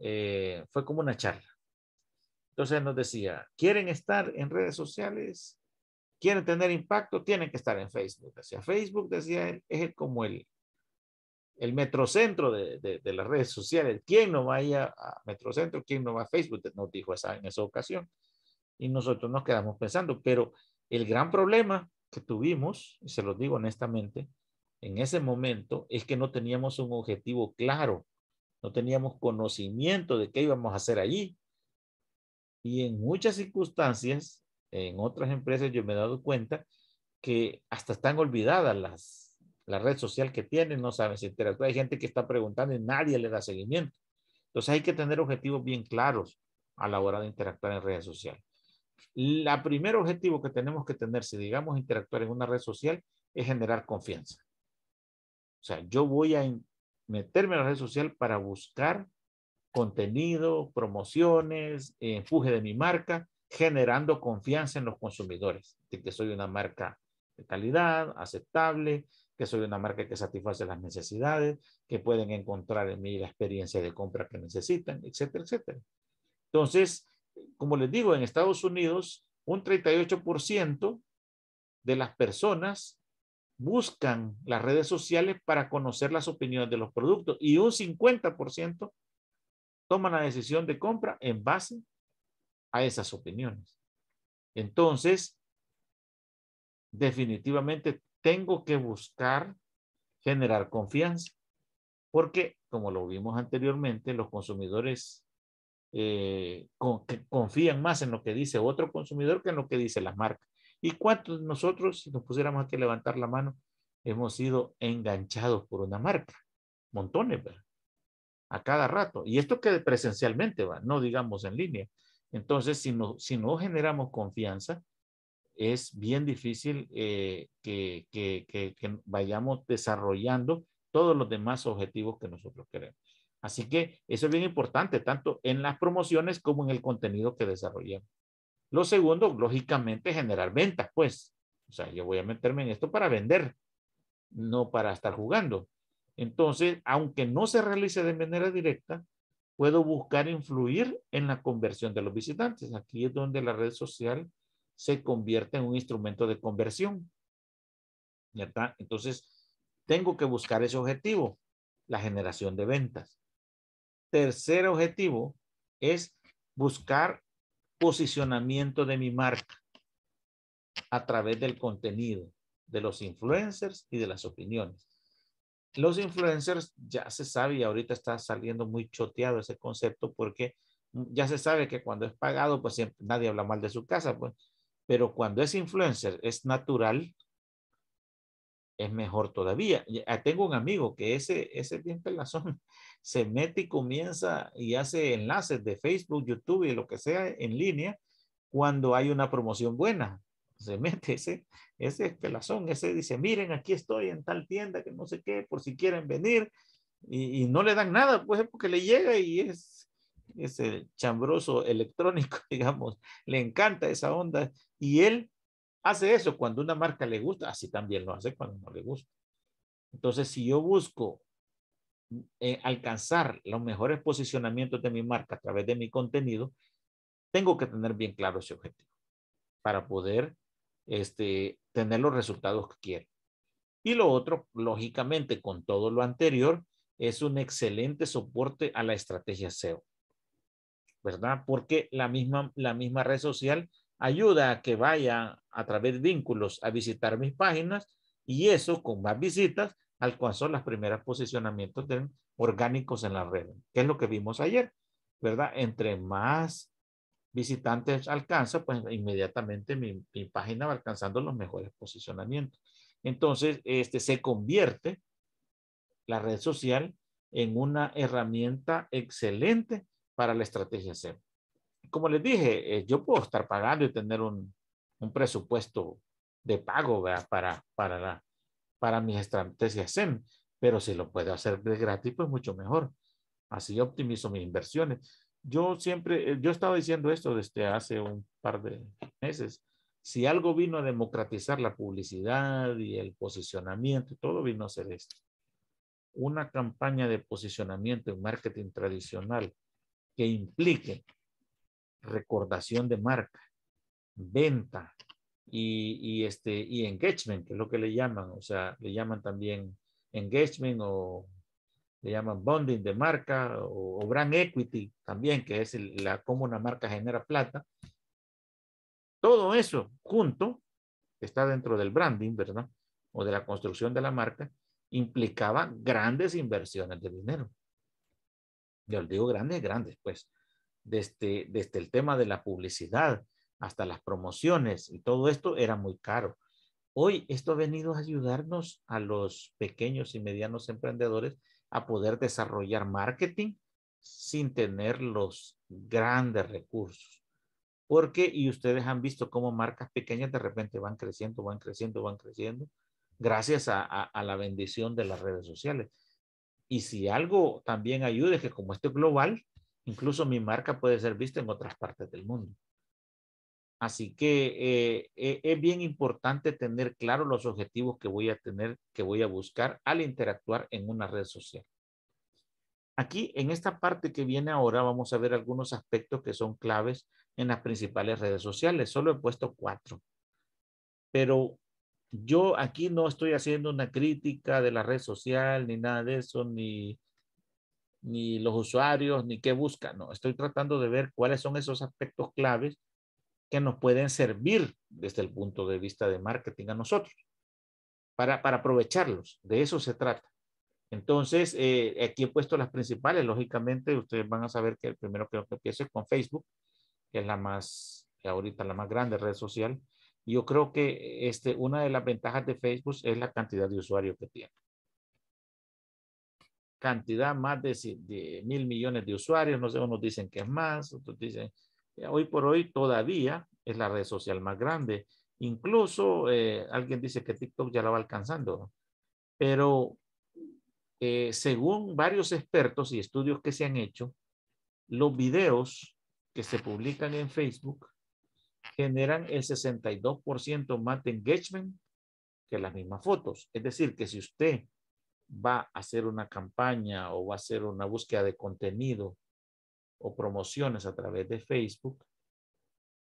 eh, fue como una charla. Entonces nos decía, ¿quieren estar en redes sociales? ¿Quieren tener impacto? Tienen que estar en Facebook. Decía, Facebook, decía él, es como el, el metrocentro de, de, las redes sociales. ¿Quién no va a, metrocentro? ¿Quién no va a Facebook? Nos dijo esa, en esa ocasión. Y nosotros nos quedamos pensando, pero el gran problema que tuvimos, y se los digo honestamente, en ese momento es que no teníamos un objetivo claro, no teníamos conocimiento de qué íbamos a hacer allí. Y en muchas circunstancias, en otras empresas yo me he dado cuenta que hasta están olvidadas las, la red social que tienen, no saben si interactúa. Hay gente que está preguntando y nadie le da seguimiento. Entonces hay que tener objetivos bien claros a la hora de interactuar en redes social El primer objetivo que tenemos que tener si digamos interactuar en una red social es generar confianza. O sea, yo voy a meterme en la red social para buscar contenido, promociones, empuje de mi marca, generando confianza en los consumidores, de que soy una marca de calidad, aceptable, que soy una marca que satisface las necesidades, que pueden encontrar en mí la experiencia de compra que necesitan, etcétera, etcétera. Entonces, como les digo, en Estados Unidos, un 38% de las personas buscan las redes sociales para conocer las opiniones de los productos y un 50% toman la decisión de compra en base a esas opiniones. Entonces, definitivamente tengo que buscar generar confianza, porque como lo vimos anteriormente, los consumidores eh, confían más en lo que dice otro consumidor que en lo que dice la marcas. ¿Y cuántos de nosotros, si nos pusiéramos a levantar la mano, hemos sido enganchados por una marca? Montones, ¿verdad? a cada rato. Y esto que presencialmente va, no digamos en línea. Entonces, si no, si no generamos confianza, es bien difícil eh, que, vayamos desarrollando todos los demás objetivos que nosotros queremos. Así que eso es bien importante, tanto en las promociones como en el contenido que desarrollamos Lo segundo, lógicamente, generar ventas, pues. O sea, yo voy a meterme en esto para vender, no para estar jugando. Entonces, aunque no se realice de manera directa, puedo buscar influir en la conversión de los visitantes. Aquí es donde la red social se convierte en un instrumento de conversión. Entonces, tengo que buscar ese objetivo, la generación de ventas. Tercer objetivo es buscar posicionamiento de mi marca a través del contenido, de los influencers y de las opiniones los influencers ya se sabe y ahorita está saliendo muy choteado ese concepto porque ya se sabe que cuando es pagado, pues siempre, nadie habla mal de su casa, pues. Pero cuando es influencer, es natural, es mejor todavía. Ah, tengo un amigo que ese, ese bien pelazón se mete y comienza y hace enlaces de Facebook, YouTube y lo que sea en línea cuando hay una promoción buena se mete ese, ese pelazón, ese dice, miren, aquí estoy en tal tienda que no sé qué, por si quieren venir, y, no le dan nada, pues es porque le llega y es ese chambroso electrónico, digamos, le encanta esa onda, y él hace eso cuando una marca le gusta, así también lo hace cuando no le gusta. Entonces, si yo busco eh, alcanzar los mejores posicionamientos de mi marca a través de mi contenido, tengo que tener bien claro ese objetivo para poder este, tener los resultados que quiere. Y lo otro, lógicamente, con todo lo anterior, es un excelente soporte a la estrategia SEO, ¿verdad? Porque la misma, la misma red social ayuda a que vaya a través de vínculos a visitar mis páginas y eso con más visitas alcanzó las primeras posicionamientos orgánicos en la red, que es lo que vimos ayer, ¿verdad? Entre más visitantes alcanza, pues inmediatamente mi, mi, página va alcanzando los mejores posicionamientos. Entonces, este, se convierte la red social en una herramienta excelente para la estrategia SEM. Como les dije, eh, yo puedo estar pagando y tener un, un presupuesto de pago para, para, la, para mis estrategias SEM, pero si lo puedo hacer de gratis, pues mucho mejor. Así optimizo mis inversiones yo siempre, eh, yo estaba diciendo esto desde hace un par de meses. Si algo vino a democratizar la publicidad y el posicionamiento, todo vino a ser esto. Una campaña de posicionamiento en marketing tradicional que implique recordación de marca, venta y, este, y engagement, que es lo que le llaman, o sea, le llaman también engagement o le llaman bonding de marca o, brand equity también, que es la, cómo una marca genera plata. Todo eso junto está dentro del branding, ¿verdad? O de la construcción de la marca, implicaba grandes inversiones de dinero. Yo le digo grandes, grandes, pues, desde, este, desde este, el tema de la publicidad hasta las promociones y todo esto era muy caro. Hoy esto ha venido a ayudarnos a los pequeños y medianos emprendedores a poder desarrollar marketing sin tener los grandes recursos. Porque, y ustedes han visto cómo marcas pequeñas de repente van creciendo, van creciendo, van creciendo, gracias a, la bendición de las redes sociales. Y si algo también ayude, que como este global, incluso mi marca puede ser vista en otras partes del mundo. Así que eh, eh, es bien importante tener claro los objetivos que voy a tener, que voy a buscar al interactuar en una red social. Aquí, en esta parte que viene ahora, vamos a ver algunos aspectos que son claves en las principales redes sociales. Solo he puesto cuatro. Pero yo aquí no estoy haciendo una crítica de la red social, ni nada de eso, ni, ni los usuarios, ni qué buscan. No, estoy tratando de ver cuáles son esos aspectos claves que nos pueden servir desde el punto de vista de marketing a nosotros, para, para aprovecharlos. De eso se trata. Entonces, eh, aquí he puesto las principales. Lógicamente, ustedes van a saber que el primero que empiezo es con Facebook, que es la más, ahorita la más grande red social. Yo creo que este, una de las ventajas de Facebook es la cantidad de usuarios que tiene. Cantidad más de, de mil millones de usuarios, no sé, unos dicen que es más, otros dicen eh, hoy por hoy todavía es la red social más grande. Incluso eh, alguien dice que TikTok ya la va alcanzando, pero eh, según varios expertos y estudios que se han hecho, los videos que se publican en Facebook generan el 62% más de engagement que las mismas fotos. Es decir, que si usted va a hacer una campaña o va a hacer una búsqueda de contenido o promociones a través de Facebook,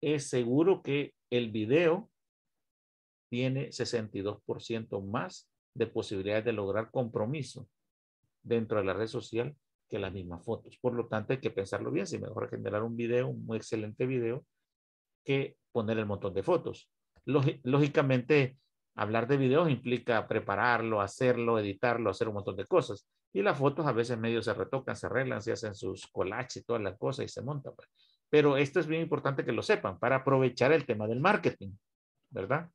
es seguro que el video tiene 62% más de posibilidades de lograr compromiso dentro de la red social que las mismas fotos. Por lo tanto, hay que pensarlo bien, si mejor generar un video, un muy excelente video, que poner el montón de fotos. Lógicamente, hablar de videos implica prepararlo, hacerlo, editarlo, hacer un montón de cosas. Y las fotos a veces medio se retocan, se arreglan, se hacen sus collages y todas las cosas y se montan. Pues. Pero esto es bien importante que lo sepan para aprovechar el tema del marketing, ¿verdad?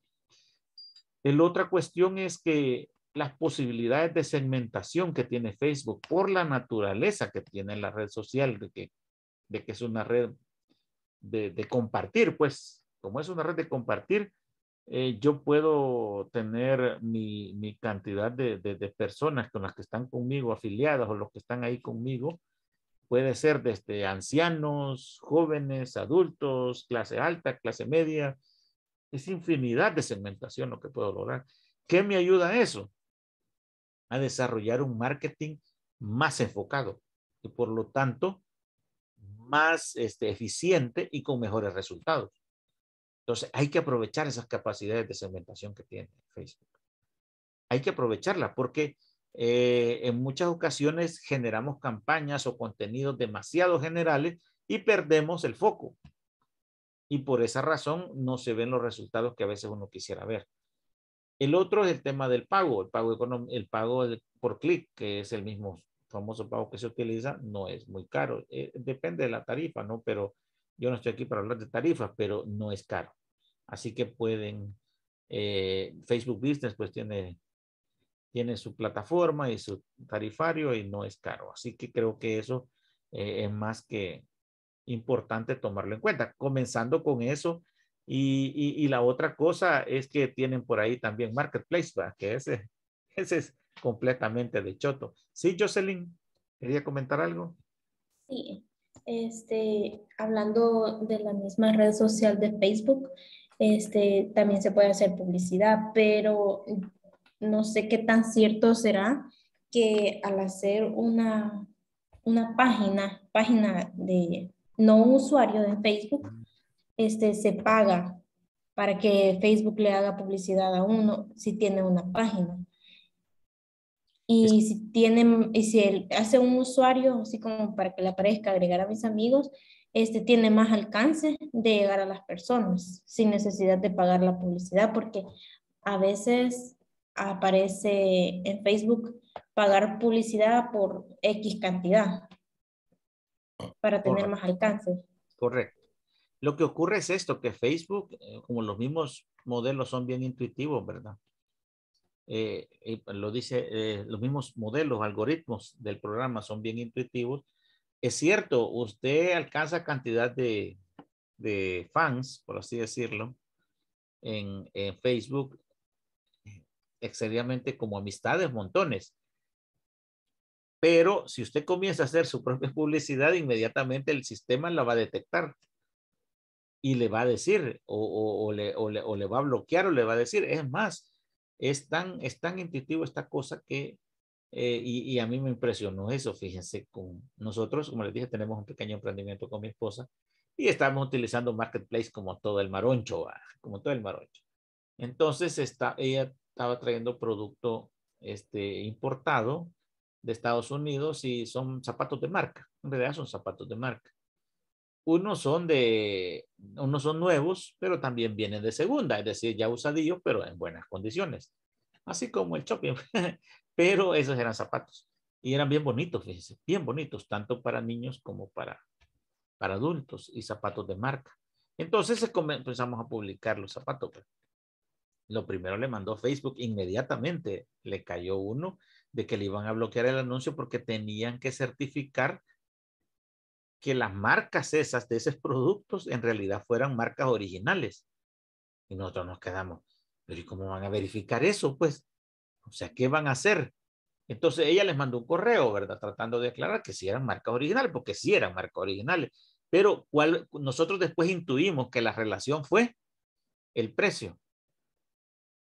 La otra cuestión es que las posibilidades de segmentación que tiene Facebook por la naturaleza que tiene la red social, de que, de que es una red de, de compartir, pues como es una red de compartir, eh, yo puedo tener mi, cantidad de, personas con las que están conmigo afiliadas o los que están ahí conmigo. Puede ser desde ancianos, jóvenes, adultos, clase alta, clase media. Es infinidad de segmentación lo que puedo lograr. ¿Qué me ayuda a eso? A desarrollar un marketing más enfocado y por lo tanto más este, eficiente y con mejores resultados. Entonces, hay que aprovechar esas capacidades de segmentación que tiene Facebook. Hay que aprovecharla porque eh, en muchas ocasiones generamos campañas o contenidos demasiado generales y perdemos el foco. Y por esa razón no se ven los resultados que a veces uno quisiera ver. El otro es el tema del pago, el pago, el pago por clic, que es el mismo famoso pago que se utiliza, no es muy caro. Eh, depende de la tarifa, ¿no? Pero yo no estoy aquí para hablar de tarifas, pero no es caro. Así que pueden, eh, Facebook Business pues tiene, tiene su plataforma y su tarifario y no es caro. Así que creo que eso eh, es más que importante tomarlo en cuenta, comenzando con eso. Y, y, la otra cosa es que tienen por ahí también Marketplace, que ese, ese es completamente de choto. Sí, Jocelyn, ¿quería comentar algo? Sí, este, hablando de la misma red social de Facebook, este, también se puede hacer publicidad, pero no sé qué tan cierto será que al hacer una, página, página de no usuario de Facebook, este, se paga para que Facebook le haga publicidad a uno si tiene una página. Y si tiene y si él hace un usuario, así como para que le aparezca agregar a mis amigos, este tiene más alcance de llegar a las personas sin necesidad de pagar la publicidad, porque a veces aparece en Facebook pagar publicidad por X cantidad para tener más alcance. Correcto. Lo que ocurre es esto, que Facebook, eh, como los mismos modelos son bien intuitivos, ¿verdad? Eh, lo dice, eh, los mismos modelos, algoritmos del programa son bien intuitivos, es cierto, usted alcanza cantidad de, de fans, por así decirlo, en, en Facebook, eh, exteriormente como amistades, montones. Pero si usted comienza a hacer su propia publicidad, inmediatamente el sistema la va a detectar y le va a decir o, le, le, va a bloquear o le va a decir. Es más, es tan, es tan intuitivo esta cosa que eh, y, a mí me impresionó eso, fíjense, con nosotros, como les dije, tenemos un pequeño emprendimiento con mi esposa y estamos utilizando Marketplace como todo el maroncho, como todo el maroncho. Entonces, está, ella estaba trayendo producto este, importado de Estados Unidos y son zapatos de marca, en realidad son zapatos de marca. Unos son, de, unos son nuevos, pero también vienen de segunda, es decir, ya usadillos, pero en buenas condiciones así como el shopping, pero esos eran zapatos y eran bien bonitos, fíjense, bien bonitos, tanto para niños como para, para adultos y zapatos de marca. Entonces empezamos a publicar los zapatos. Pues. Lo primero le mandó Facebook, inmediatamente le cayó uno de que le iban a bloquear el anuncio porque tenían que certificar que las marcas esas de esos productos en realidad fueran marcas originales. Y nosotros nos quedamos, pero ¿y cómo van a verificar eso? Pues, o sea, ¿qué van a hacer? Entonces ella les mandó un correo, ¿verdad? Tratando de aclarar que sí eran marcas originales, porque sí eran marcas originales. Pero cuál, nosotros después intuimos que la relación fue el precio.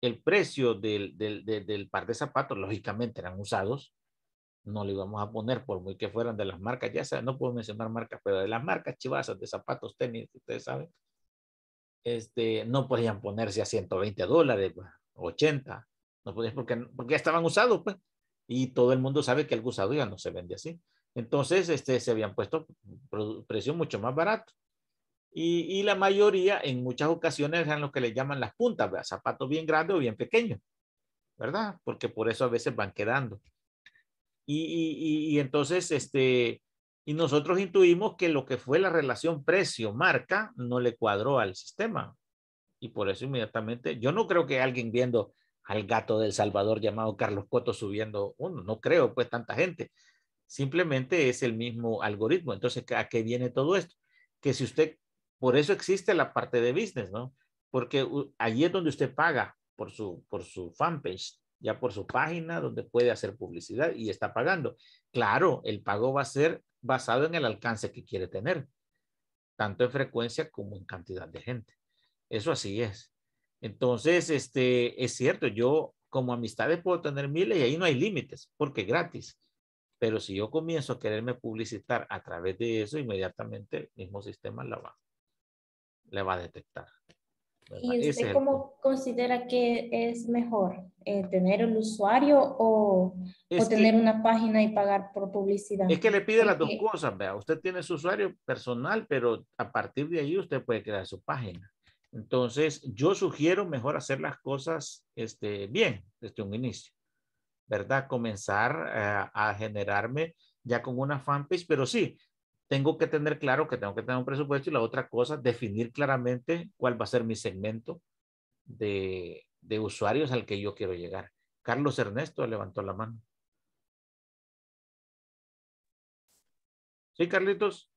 El precio del, del, del, par de zapatos, lógicamente, eran usados. No le íbamos a poner, por muy que fueran de las marcas, ya saben, no puedo mencionar marcas, pero de las marcas chivasas, de zapatos, tenis, ustedes saben este, no podían ponerse a 120 dólares, 80, pues, no podían porque, porque ya estaban usados, pues, y todo el mundo sabe que el usado ya no se vende así. Entonces, este, se habían puesto precios mucho más baratos. Y, y, la mayoría, en muchas ocasiones, eran lo que le llaman las puntas, ¿verdad? zapatos bien grandes o bien pequeños, ¿verdad? Porque por eso a veces van quedando. Y, y, y entonces, este, y nosotros intuimos que lo que fue la relación precio-marca no le cuadró al sistema. Y por eso inmediatamente, yo no creo que alguien viendo al gato del Salvador llamado Carlos Coto subiendo uno, no creo pues tanta gente. Simplemente es el mismo algoritmo. Entonces, ¿a qué viene todo esto? Que si usted, por eso existe la parte de business, ¿no? Porque allí es donde usted paga por su, por su fanpage ya por su página donde puede hacer publicidad y está pagando. Claro, el pago va a ser basado en el alcance que quiere tener, tanto en frecuencia como en cantidad de gente. Eso así es. Entonces, este, es cierto, yo como amistades puedo tener miles y ahí no hay límites, porque gratis. Pero si yo comienzo a quererme publicitar a través de eso, inmediatamente el mismo sistema la va, va a detectar. ¿Y usted cómo considera que es mejor? Eh, ¿Tener el usuario o, o tener una página y pagar por publicidad? Es que le pide las dos cosas, vea. Usted tiene su usuario personal, pero a partir de ahí usted puede crear su página. Entonces, yo sugiero mejor hacer las cosas este, bien desde un inicio, ¿verdad? Comenzar eh, a generarme ya con una fanpage, pero sí, tengo que tener claro que tengo que tener un presupuesto y la otra cosa, definir claramente cuál va a ser mi segmento de, de usuarios al que yo quiero llegar. Carlos Ernesto levantó la mano. ¿Sí, Carlitos?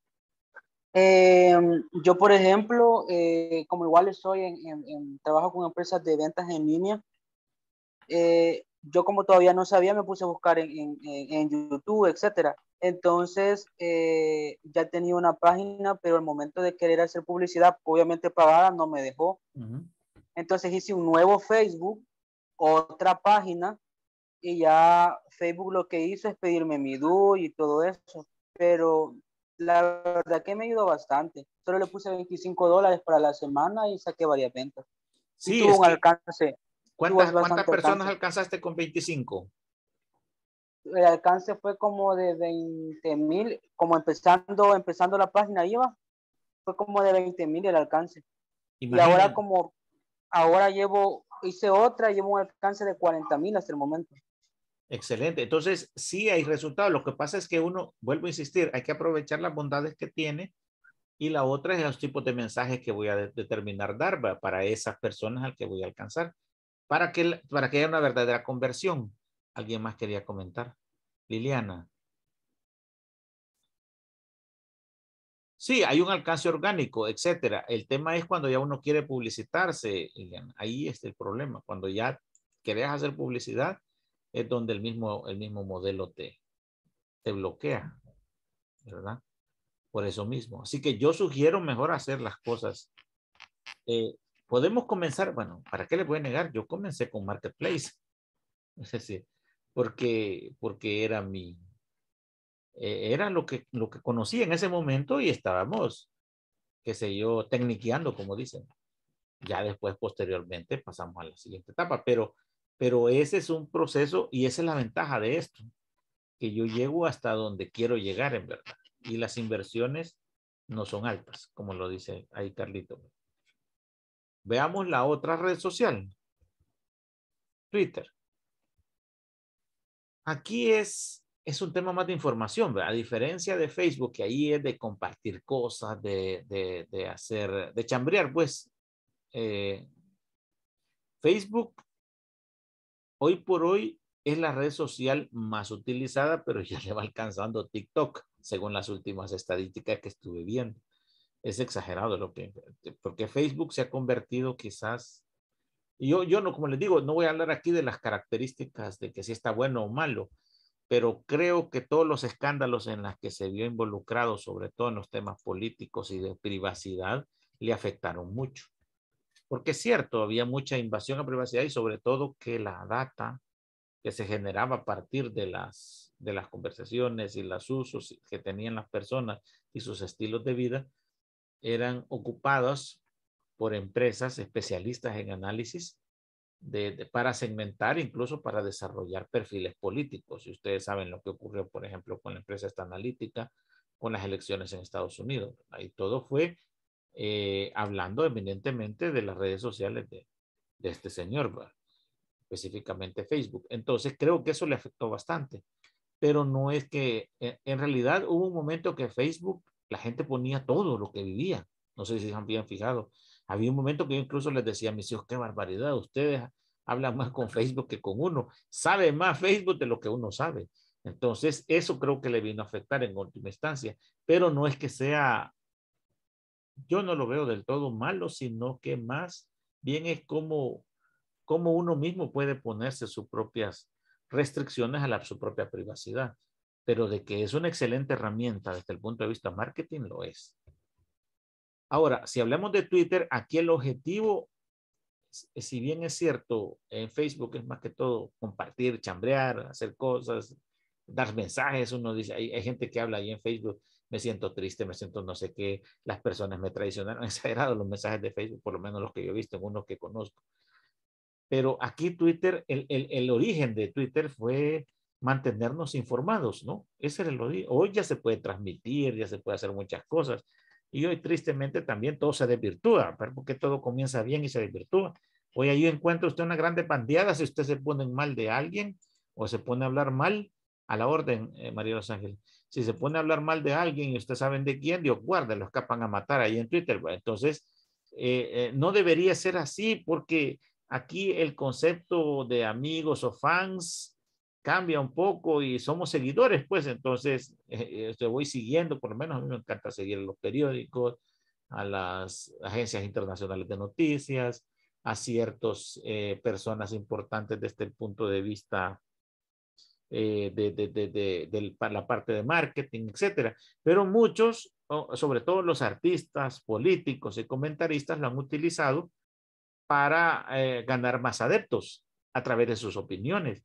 Eh, yo, por ejemplo, eh, como igual estoy en, trabajo con empresas de ventas en línea, eh, yo como todavía no sabía, me puse a buscar en, YouTube, etcétera. Entonces, eh, ya tenía una página, pero al momento de querer hacer publicidad, obviamente pagada, no me dejó. Entonces hice un nuevo Facebook, otra página, y ya Facebook lo que hizo es pedirme mi DUI y todo eso. Pero la verdad que me ayudó bastante. Solo le puse 25 dólares para la semana y saqué varias ventas. Sí, tuvo un alcance ¿Cuántas, personas alcanzaste con 25? El alcance fue como de 20 mil, como empezando, empezando la página IVA, fue como de 20 mil el alcance. Y ahora como, ahora llevo, hice otra, llevo un alcance de 40 mil hasta el momento. Excelente. Entonces, sí hay resultados. Lo que pasa es que uno, vuelvo a insistir, hay que aprovechar las bondades que tiene y la otra es los tipos de mensajes que voy a determinar dar para esas personas al que voy a alcanzar para que, para que haya una verdadera conversión. ¿Alguien más quería comentar? Liliana. Sí, hay un alcance orgánico, etcétera. El tema es cuando ya uno quiere publicitarse, Ahí está el problema. Cuando ya querías hacer publicidad, es donde el mismo, el mismo modelo te, te bloquea, ¿verdad? Por eso mismo. Así que yo sugiero mejor hacer las cosas eh, Podemos comenzar, bueno, ¿para qué le voy a negar? Yo comencé con Marketplace. Es decir, porque, porque era mi, e, era lo que, lo que conocí en ese momento y estábamos, qué sé yo, tecniqueando, como dicen. Ya después, posteriormente, pasamos a la siguiente etapa, pero, pero ese es un proceso y esa es la ventaja de esto, que yo llego hasta donde quiero llegar en verdad. Y las inversiones no son altas, como lo dice ahí Carlito. Veamos la otra red social. Twitter. Aquí es, es un tema más de información, a diferencia de Facebook, que ahí es de compartir cosas, de, hacer, de chambrear, pues. Eh, Facebook, hoy por hoy, es la red social más utilizada, pero ya le va alcanzando TikTok, según las últimas estadísticas que estuve viendo es exagerado lo que, eh, porque Facebook se ha convertido quizás, yo, yo no, como les digo, no voy a hablar aquí de las características de que si está bueno o malo, pero creo que todos los escándalos en los que se vio involucrado, sobre todo en los temas políticos y de privacidad, le afectaron mucho. Porque es cierto, había mucha invasión a privacidad y sobre todo que la data que se generaba a partir de las, de las conversaciones y los usos que tenían las personas y sus estilos de vida, eran ocupados por empresas especialistas en análisis para segmentar, incluso para desarrollar perfiles políticos. Y ustedes saben lo que ocurrió, por ejemplo, con la empresa esta analítica, con las elecciones en Estados Unidos. Ahí todo fue eh, hablando eminentemente de las redes sociales de, este señor, específicamente Facebook. Entonces creo que eso le afectó bastante, pero no es que eh, en realidad hubo un momento que Facebook la gente ponía todo lo que vivía. No sé si se habían fijado. Había un momento que yo incluso les decía a mis hijos, qué barbaridad, ustedes hablan más con Facebook que con uno. Sabe más Facebook de lo que uno sabe. Entonces, eso creo que le vino a afectar en última instancia. Pero no es que sea, yo no lo veo del todo malo, sino que más bien es como, como uno mismo puede ponerse sus propias restricciones a su propia privacidad pero de que es una excelente herramienta desde el punto de vista marketing, lo es. Ahora, si hablamos de Twitter, aquí el objetivo, eh, si bien es cierto, en Facebook es más que todo compartir, chambrear, hacer cosas, dar mensajes, uno dice, hay, gente que habla ahí en Facebook, me siento triste, me siento no sé qué, las personas me traicionaron, exagerado los mensajes de Facebook, por lo menos los que yo he visto, algunos que conozco. Pero aquí Twitter, el, el, el origen de Twitter fue mantenernos informados, ¿no? Ese era lo Hoy ya se puede transmitir, ya se puede hacer muchas cosas. Y hoy tristemente también todo se desvirtúa, porque todo comienza bien y se desvirtúa. Hoy ahí encuentra usted una grande pandeada si usted se pone mal de alguien o se pone a hablar mal a la orden, eh, María Los Ángeles. Si se pone a hablar mal de alguien y usted saben de quién, Dios guarda, lo escapan a matar ahí en Twitter. Entonces, eh, eh, no debería ser así porque aquí el concepto de amigos o fans cambia un poco y somos seguidores, pues entonces eh, te eh, voy siguiendo, por lo menos a mí me encanta seguir los periódicos, a las agencias internacionales de noticias, a ciertas eh, personas importantes desde el punto de vista eh, de, la parte de marketing, etcétera. Pero muchos, sobre todo los artistas, políticos y comentaristas, lo han utilizado para ganar más adeptos a través de sus opiniones.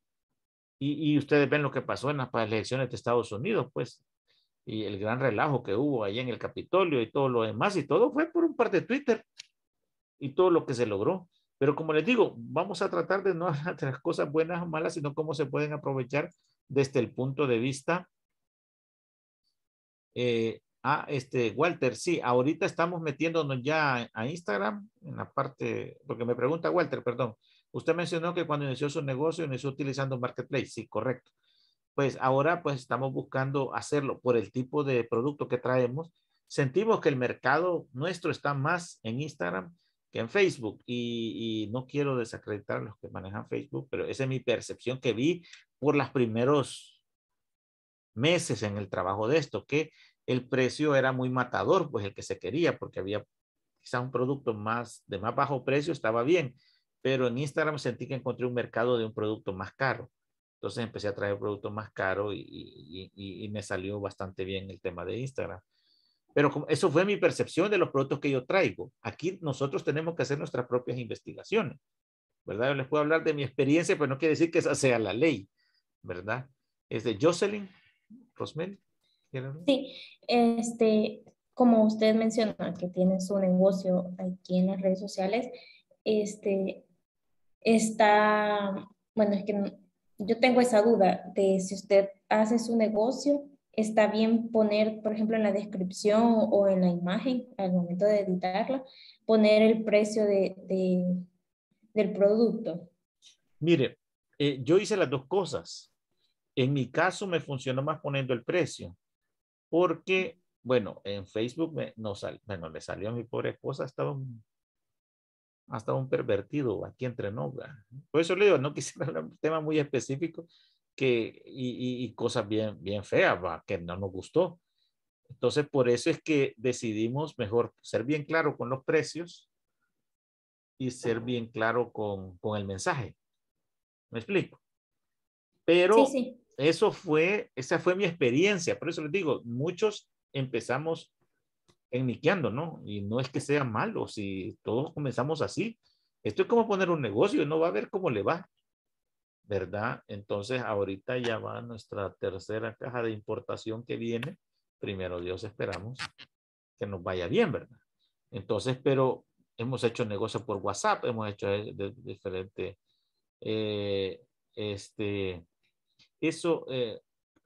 Y, ustedes ven lo que pasó en las elecciones de Estados Unidos, pues, y el gran relajo que hubo ahí en el Capitolio y todo lo demás, y todo fue por un par de Twitter y todo lo que se logró. Pero como les digo, vamos a tratar de no hacer las cosas buenas o malas, sino cómo se pueden aprovechar desde el punto de vista. Eh, ah, este, Walter, sí, ahorita estamos metiéndonos ya a Instagram, en la parte, porque me pregunta Walter, perdón, Usted mencionó que cuando inició su negocio inició utilizando Marketplace, sí, correcto. Pues ahora pues estamos buscando hacerlo por el tipo de producto que traemos. Sentimos que el mercado nuestro está más en Instagram que en Facebook y, no quiero desacreditar a los que manejan Facebook, pero esa es mi percepción que vi por los primeros meses en el trabajo de esto, que el precio era muy matador, pues el que se quería, porque había quizás un producto más de más bajo precio estaba bien, pero en Instagram sentí que encontré un mercado de un producto más caro. Entonces empecé a traer productos más caros y, me salió bastante bien el tema de Instagram. Pero eso fue mi percepción de los productos que yo traigo. Aquí nosotros tenemos que hacer nuestras propias investigaciones, ¿verdad? Yo les puedo hablar de mi experiencia, pero no quiere decir que esa sea la ley, ¿verdad? Es de Jocelyn, Rosmel. Sí, este, como usted menciona que tiene su negocio aquí en las redes sociales, este, está, bueno, es que yo tengo esa duda de si usted hace su negocio, está bien poner, por ejemplo, en la descripción o en la imagen, al momento de editarla, poner el precio de, del producto. Mire, eh, yo hice las dos cosas. En mi caso me funcionó más poniendo el precio, porque, bueno, en Facebook no sal, bueno, le salió a mi pobre esposa estaba un hasta un pervertido aquí entre Por eso le digo, no quisiera hablar de un tema muy específico que, y, y, cosas bien, bien feas, que no nos gustó. Entonces, por eso es que decidimos mejor ser bien claro con los precios y ser bien claro con, con el mensaje. ¿Me explico? Pero eso fue, esa fue mi experiencia. Por eso les digo, muchos empezamos enniqueando, ¿no? Y no es que sea malo, si todos comenzamos así. Esto es como poner un negocio, no va a ver cómo le va, ¿verdad? Entonces, ahorita ya va nuestra tercera caja de importación que viene. Primero Dios esperamos que nos vaya bien, ¿verdad? Entonces, pero hemos hecho negocio por WhatsApp, hemos hecho diferente, eh, este, eso, eh,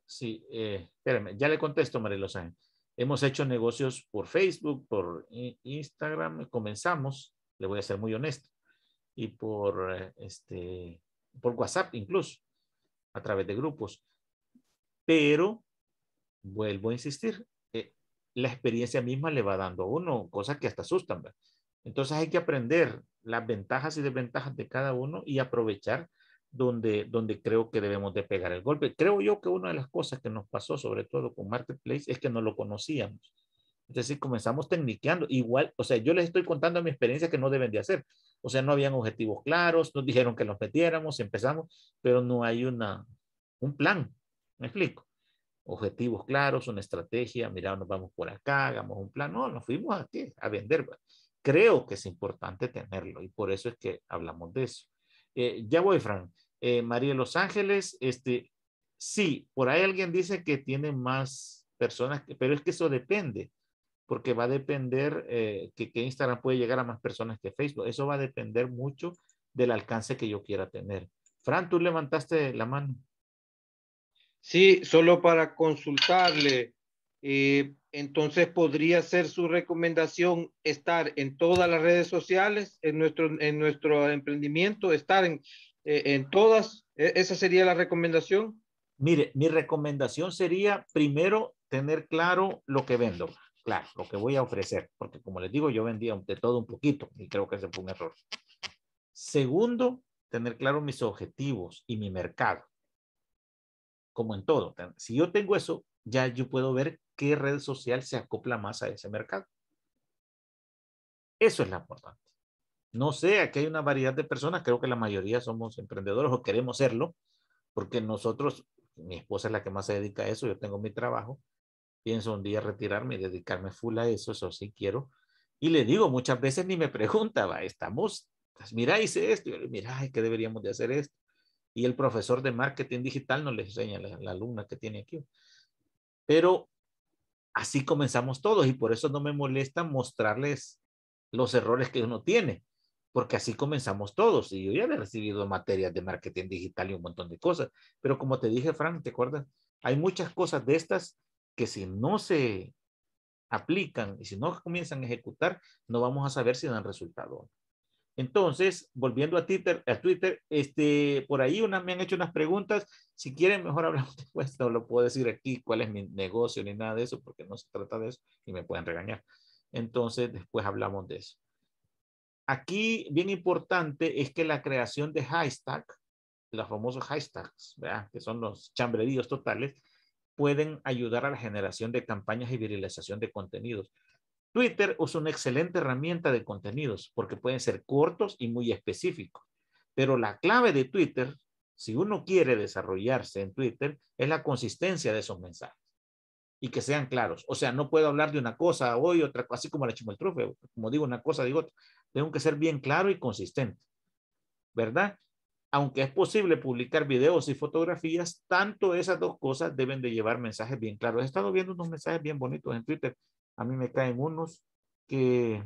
sí, eh, espérame, ya le contesto, María Los Ángeles. Hemos hecho negocios por Facebook, por Instagram, comenzamos, le voy a ser muy honesto, y por, eh, este, por WhatsApp incluso, a través de grupos. Pero, vuelvo a insistir, eh, la experiencia misma le va dando a uno cosas que hasta asustan. Entonces hay que aprender las ventajas y desventajas de cada uno y aprovechar donde, donde creo que debemos de pegar el golpe. Creo yo que una de las cosas que nos pasó, sobre todo con Marketplace, es que no lo conocíamos. Es decir, comenzamos tecniqueando. Igual, o sea, yo les estoy contando mi experiencia que no deben de hacer. O sea, no habían objetivos claros, nos dijeron que los metiéramos, empezamos, pero no hay una, un plan. ¿Me explico? Objetivos claros, una estrategia, mira, nos vamos por acá, hagamos un plan. No, nos fuimos aquí A vender. Pues. Creo que es importante tenerlo y por eso es que hablamos de eso. Eh, ya voy, Frank. Eh, María Los Ángeles, este, sí, por ahí alguien dice que tiene más personas, pero es que eso depende, porque va a depender eh, que, Instagram puede llegar a más personas que Facebook. Eso va a depender mucho del alcance que yo quiera tener. Fran, tú levantaste la mano. Sí, solo para consultarle entonces podría ser su recomendación estar en todas las redes sociales, en nuestro, en nuestro emprendimiento, estar en, eh, en todas. E, ¿Esa sería la recomendación? Mire, mi recomendación sería primero tener claro lo que vendo, claro, lo que voy a ofrecer, porque como les digo, yo vendía de todo un poquito y creo que ese fue un error. Segundo, tener claro mis objetivos y mi mercado. Como en todo, si yo tengo eso, ya yo puedo ver qué red social se acopla más a ese mercado. Eso es lo importante. No sé, aquí hay una variedad de personas, creo que la mayoría somos emprendedores o queremos serlo, porque nosotros, mi esposa es la que más se dedica a eso, yo tengo mi trabajo, pienso un día retirarme y dedicarme full a eso, eso sí quiero. Y le digo, muchas veces ni me preguntaba, estamos, pues mira, hice esto, mira, ¿qué deberíamos de hacer esto. Y el profesor de marketing digital nos le enseña, la alumna que tiene aquí. Pero así comenzamos todos y por eso no me molesta mostrarles los errores que uno tiene, porque así comenzamos todos. Y yo ya he recibido materias de marketing digital y un montón de cosas, pero como te dije, Frank, ¿te acuerdas? Hay muchas cosas de estas que si no se aplican y si no comienzan a ejecutar, no vamos a saber si dan resultado. Entonces, volviendo a Twitter, a Twitter este, por ahí una, me han hecho unas preguntas. Si quieren, mejor hablamos después. No lo puedo decir aquí cuál es mi negocio ni nada de eso, porque no se trata de eso y me pueden regañar. Entonces, después hablamos de eso. Aquí, bien importante, es que la creación de hashtag, los famosos hashtags, que son los chambreríos totales, pueden ayudar a la generación de campañas y viralización de contenidos. Twitter es una excelente herramienta de contenidos porque pueden ser cortos y muy específicos. Pero la clave de Twitter, si uno quiere desarrollarse en Twitter, es la consistencia de esos mensajes y que sean claros. O sea, no puedo hablar de una cosa hoy, otra cosa, así como la trufe, como digo una cosa, digo otra. Tengo que ser bien claro y consistente, ¿verdad? Aunque es posible publicar videos y fotografías, tanto esas dos cosas deben de llevar mensajes bien claros. He estado viendo unos mensajes bien bonitos en Twitter a mí me caen unos que,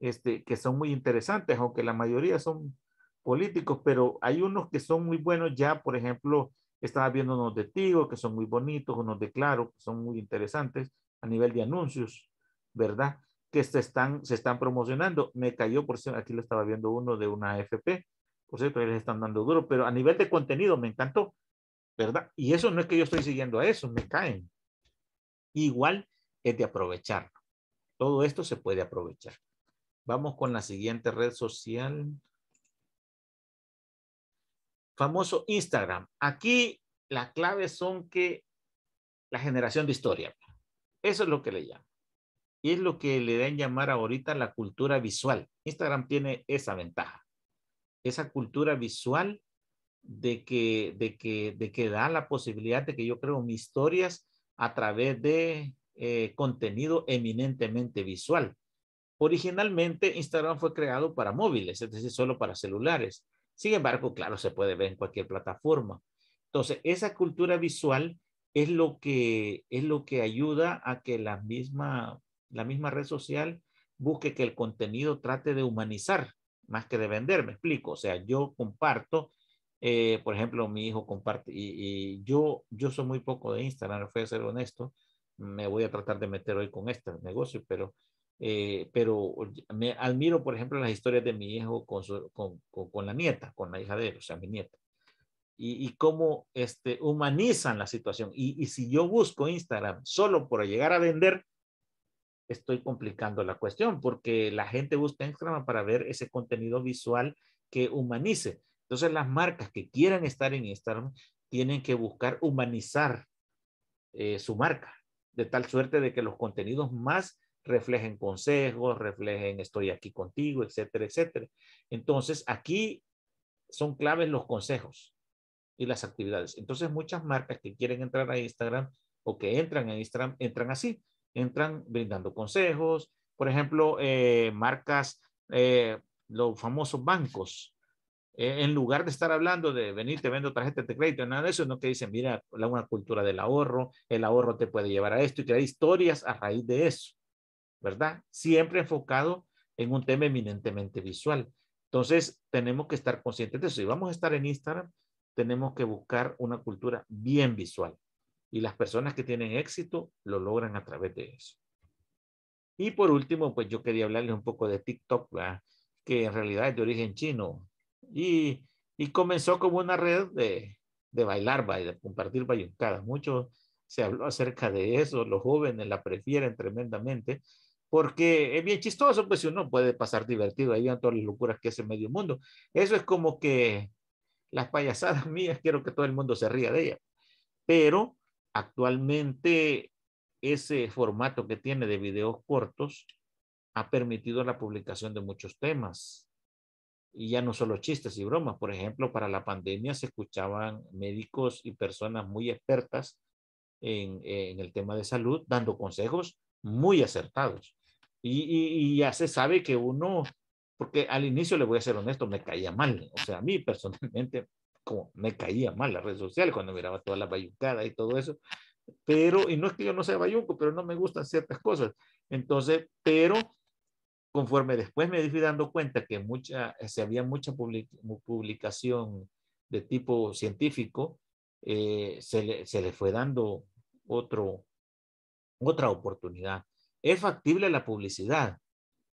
este, que son muy interesantes, aunque la mayoría son políticos, pero hay unos que son muy buenos ya, por ejemplo, estaba viendo unos de Tigo que son muy bonitos, unos de Claro que son muy interesantes a nivel de anuncios, ¿verdad? Que se están, se están promocionando. Me cayó, por cierto, aquí lo estaba viendo uno de una AFP, por cierto, les están dando duro, pero a nivel de contenido me encantó, ¿verdad? Y eso no es que yo estoy siguiendo a eso, me caen. Igual es de aprovechar. Todo esto se puede aprovechar. Vamos con la siguiente red social. Famoso Instagram. Aquí la clave son que la generación de historia. Eso es lo que le llaman. Y es lo que le den llamar ahorita la cultura visual. Instagram tiene esa ventaja. Esa cultura visual de que, de que, de que da la posibilidad de que yo creo mis historias a través de eh, contenido eminentemente visual. Originalmente Instagram fue creado para móviles, es decir, solo para celulares. Sin embargo, claro, se puede ver en cualquier plataforma. Entonces, esa cultura visual es lo que, es lo que ayuda a que la misma, la misma red social busque que el contenido trate de humanizar más que de vender, me explico. O sea, yo comparto, eh, por ejemplo, mi hijo comparte, y, y, yo, yo soy muy poco de Instagram, voy a ser honesto, me voy a tratar de meter hoy con este negocio, pero, eh, pero me admiro, por ejemplo, las historias de mi hijo con, su, con, con, la nieta, con la hija de él, o sea, mi nieta. Y, y cómo este, humanizan la situación. Y, y si yo busco Instagram solo por llegar a vender, estoy complicando la cuestión, porque la gente busca Instagram para ver ese contenido visual que humanice. Entonces, las marcas que quieran estar en Instagram tienen que buscar humanizar eh, su marca de tal suerte de que los contenidos más reflejen consejos, reflejen estoy aquí contigo, etcétera, etcétera. Entonces, aquí son claves los consejos y las actividades. Entonces, muchas marcas que quieren entrar a Instagram o que entran a Instagram, entran así, entran brindando consejos. Por ejemplo, eh, marcas, eh, los famosos bancos, e, en lugar de estar hablando de venir, te vendo tarjetas de crédito, nada de eso, no que dicen, mira, la, una cultura del ahorro, el ahorro te puede llevar a esto y crear historias a raíz de eso, ¿verdad? Siempre enfocado en un tema eminentemente visual. Entonces, tenemos que estar conscientes de eso. Si vamos a estar en Instagram, tenemos que buscar una cultura bien visual. Y las personas que tienen éxito lo logran a través de eso. Y por último, pues yo quería hablarles un poco de TikTok, que en realidad es de origen chino. Y, comenzó como una red de, de bailar, de compartir bayuncadas. Mucho se habló acerca de eso, los jóvenes la prefieren tremendamente, porque es bien chistoso, pues si uno puede pasar divertido ahí van todas las locuras que hace medio mundo. Eso es como que las payasadas mías, quiero que todo el mundo se ría de ella, Pero actualmente ese formato que tiene de videos cortos ha permitido la publicación de muchos temas y ya no solo chistes y bromas. Por ejemplo, para la pandemia se escuchaban médicos y personas muy expertas en, el tema de salud dando consejos muy acertados. Y, ya se sabe que uno, porque al inicio le voy a ser honesto, me caía mal. O sea, a mí personalmente como me caía mal las redes sociales cuando miraba toda la bayucada y todo eso. Pero, y no es que yo no sea bayunco, pero no me gustan ciertas cosas. Entonces, pero conforme después me fui dando cuenta que mucha, eh, se había mucha publicación de tipo científico, eh, se, le, se, le, fue dando otro, otra oportunidad. Es factible la publicidad,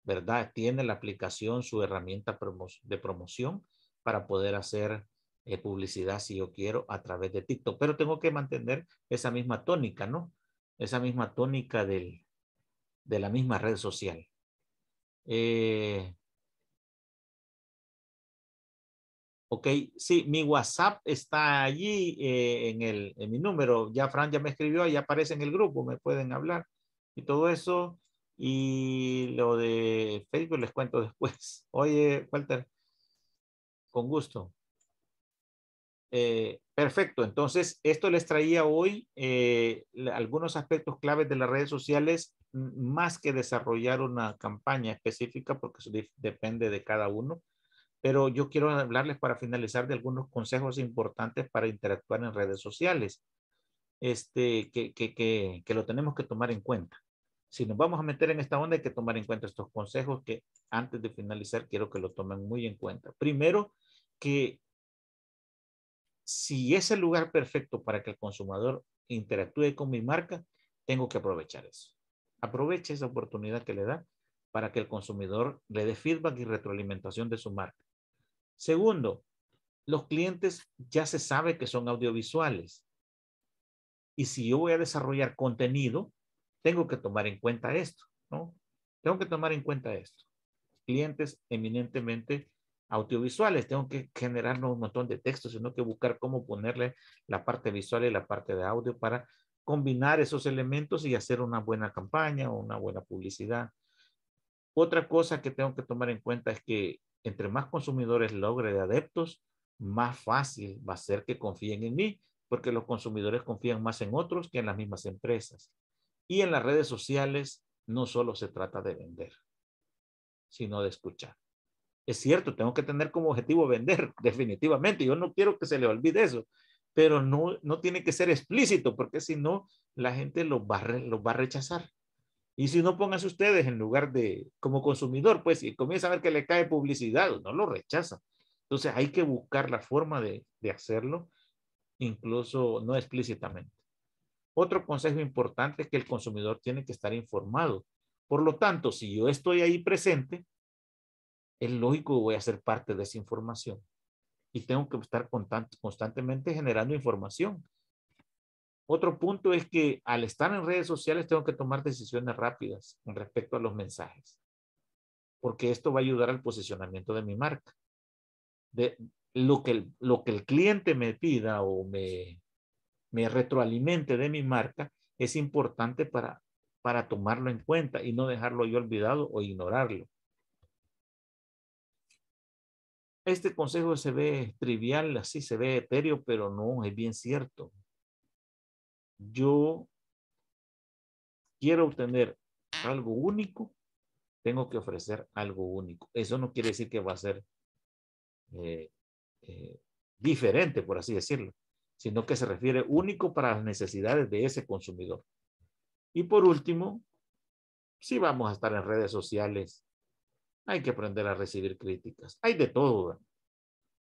¿verdad? Tiene la aplicación, su herramienta de promoción para poder hacer eh, publicidad, si yo quiero, a través de TikTok. Pero tengo que mantener esa misma tónica, ¿no? Esa misma tónica del, de la misma red social. Eh, ok, sí, mi WhatsApp está allí eh, en, el, en mi número. Ya Fran ya me escribió, ya aparece en el grupo, me pueden hablar y todo eso. Y lo de Facebook les cuento después. Oye, Walter, con gusto. Eh, perfecto, entonces esto les traía hoy eh, algunos aspectos claves de las redes sociales, más que desarrollar una campaña específica, porque eso depende de cada uno, pero yo quiero hablarles para finalizar de algunos consejos importantes para interactuar en redes sociales, este, que, que lo tenemos que tomar en cuenta. Si nos vamos a meter en esta onda, hay que tomar en cuenta estos consejos que antes de finalizar quiero que lo tomen muy en cuenta. Primero, que si es el lugar perfecto para que el consumidor interactúe con mi marca, tengo que aprovechar eso. Aproveche esa oportunidad que le da para que el consumidor le dé feedback y retroalimentación de su marca. Segundo, los clientes ya se sabe que son audiovisuales. Y si yo voy a desarrollar contenido, tengo que tomar en cuenta esto, ¿no? Tengo que tomar en cuenta esto. Clientes eminentemente audiovisuales, tengo que generarnos un montón de textos, sino que buscar cómo ponerle la parte visual y la parte de audio para combinar esos elementos y hacer una buena campaña o una buena publicidad. Otra cosa que tengo que tomar en cuenta es que entre más consumidores logre de adeptos, más fácil va a ser que confíen en mí, porque los consumidores confían más en otros que en las mismas empresas. Y en las redes sociales no solo se trata de vender, sino de escuchar. Es cierto, tengo que tener como objetivo vender, definitivamente. Yo no quiero que se le olvide eso, pero no, tiene que ser explícito, porque si no, la gente lo va, va a rechazar. Y si no, pónganse ustedes en lugar de, como consumidor, pues, si comienza a ver que le cae publicidad, no lo rechaza. Entonces hay que buscar la forma de, de hacerlo, incluso no explícitamente. Otro consejo importante es que el consumidor tiene que estar informado. Por lo tanto, si yo estoy ahí presente, es lógico que voy a ser parte de esa información. Y tengo que estar constantemente generando información. Otro punto es que al estar en redes sociales tengo que tomar decisiones rápidas con respecto a los mensajes, porque esto va a ayudar al posicionamiento de mi marca. lo que el, lo que el cliente me pida o me, me retroalimente de mi marca es importante para, para tomarlo en cuenta y no dejarlo yo olvidado o ignorarlo. Este consejo se ve trivial, así se ve etéreo, pero no, es bien cierto. Yo quiero obtener algo único, tengo que ofrecer algo único. Eso no quiere decir que va a ser eh, eh, diferente, por así decirlo, sino que se refiere único para las necesidades de ese consumidor. Y por último, si vamos a estar en redes sociales hay que aprender a recibir críticas. Hay de todo,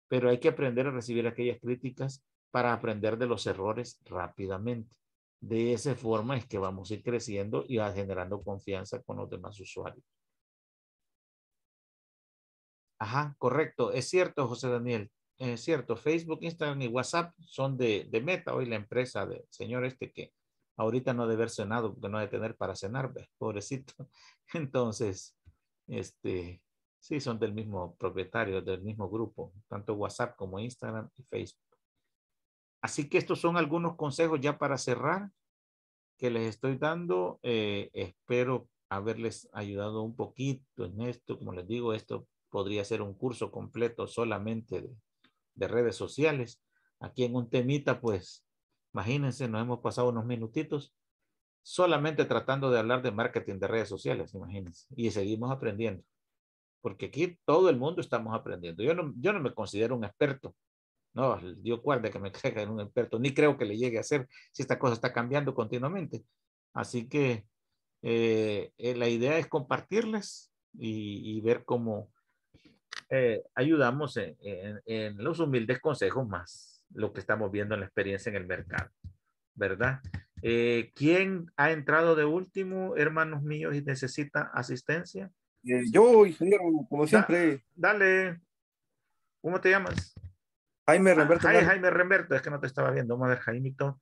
pero hay que aprender a recibir aquellas críticas para aprender de los errores rápidamente. De esa forma es que vamos a ir creciendo y generando confianza con los demás usuarios. Ajá, correcto. Es cierto, José Daniel. Es cierto, Facebook, Instagram y WhatsApp son de, de Meta, hoy la empresa del señor este que ahorita no ha de haber cenado, porque no ha tener para cenar, pobrecito. Entonces, este, sí, son del mismo propietario, del mismo grupo, tanto WhatsApp como Instagram y Facebook. Así que estos son algunos consejos ya para cerrar que les estoy dando. Eh, espero haberles ayudado un poquito en esto. Como les digo, esto podría ser un curso completo solamente de, de redes sociales. Aquí en un temita, pues, imagínense, nos hemos pasado unos minutitos solamente tratando de hablar de marketing de redes sociales, imagínense. Y seguimos aprendiendo. Porque aquí todo el mundo estamos aprendiendo. Yo no, yo no me considero un experto. No, Dios guarde que me caiga en un experto. Ni creo que le llegue a ser si esta cosa está cambiando continuamente. Así que eh, eh, la idea es compartirles y, ver cómo eh, ayudamos en los humildes consejos más lo que estamos viendo en la experiencia en el mercado, ¿verdad? Eh, ¿Quién ha entrado de último, hermanos míos, y necesita asistencia? Eh, yo, ingeniero, como siempre. dale. ¿Cómo te llamas? Jaime ah, Remberto. Jaime, Jaime Remberto, es que no te estaba viendo. Vamos a ver, Jaimito.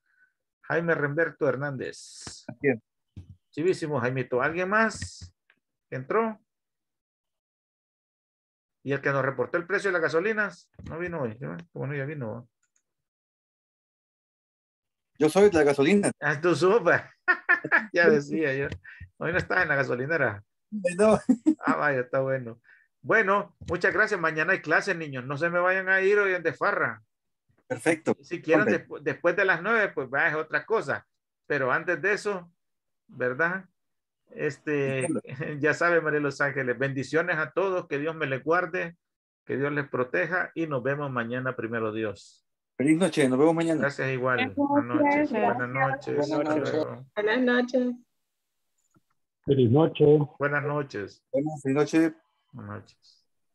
Jaime Remberto Hernández. ¿Quién? Chivísimo, Jaimito. ¿Alguien más entró? Y el que nos reportó el precio de las gasolinas, no vino hoy. Como no, ya vino. Yo soy de la gasolina. Ah, tú ya decía yo. Hoy no estás en la gasolinera. No. ah, vaya, está bueno. Bueno, muchas gracias. Mañana hay clase niños. No se me vayan a ir hoy en Defarra Perfecto. Si quieren, después de las nueve, pues va, es otra cosa. Pero antes de eso, ¿verdad? Este, ya sabe, María Los Ángeles, bendiciones a todos, que Dios me les guarde, que Dios les proteja y nos vemos mañana, primero Dios. Feliz noche, nos vemos mañana. Gracias igual. Buenas noches. Buenas noches. Buenas noches. noches. Buenas noches. Buenas noches. Buenas noches.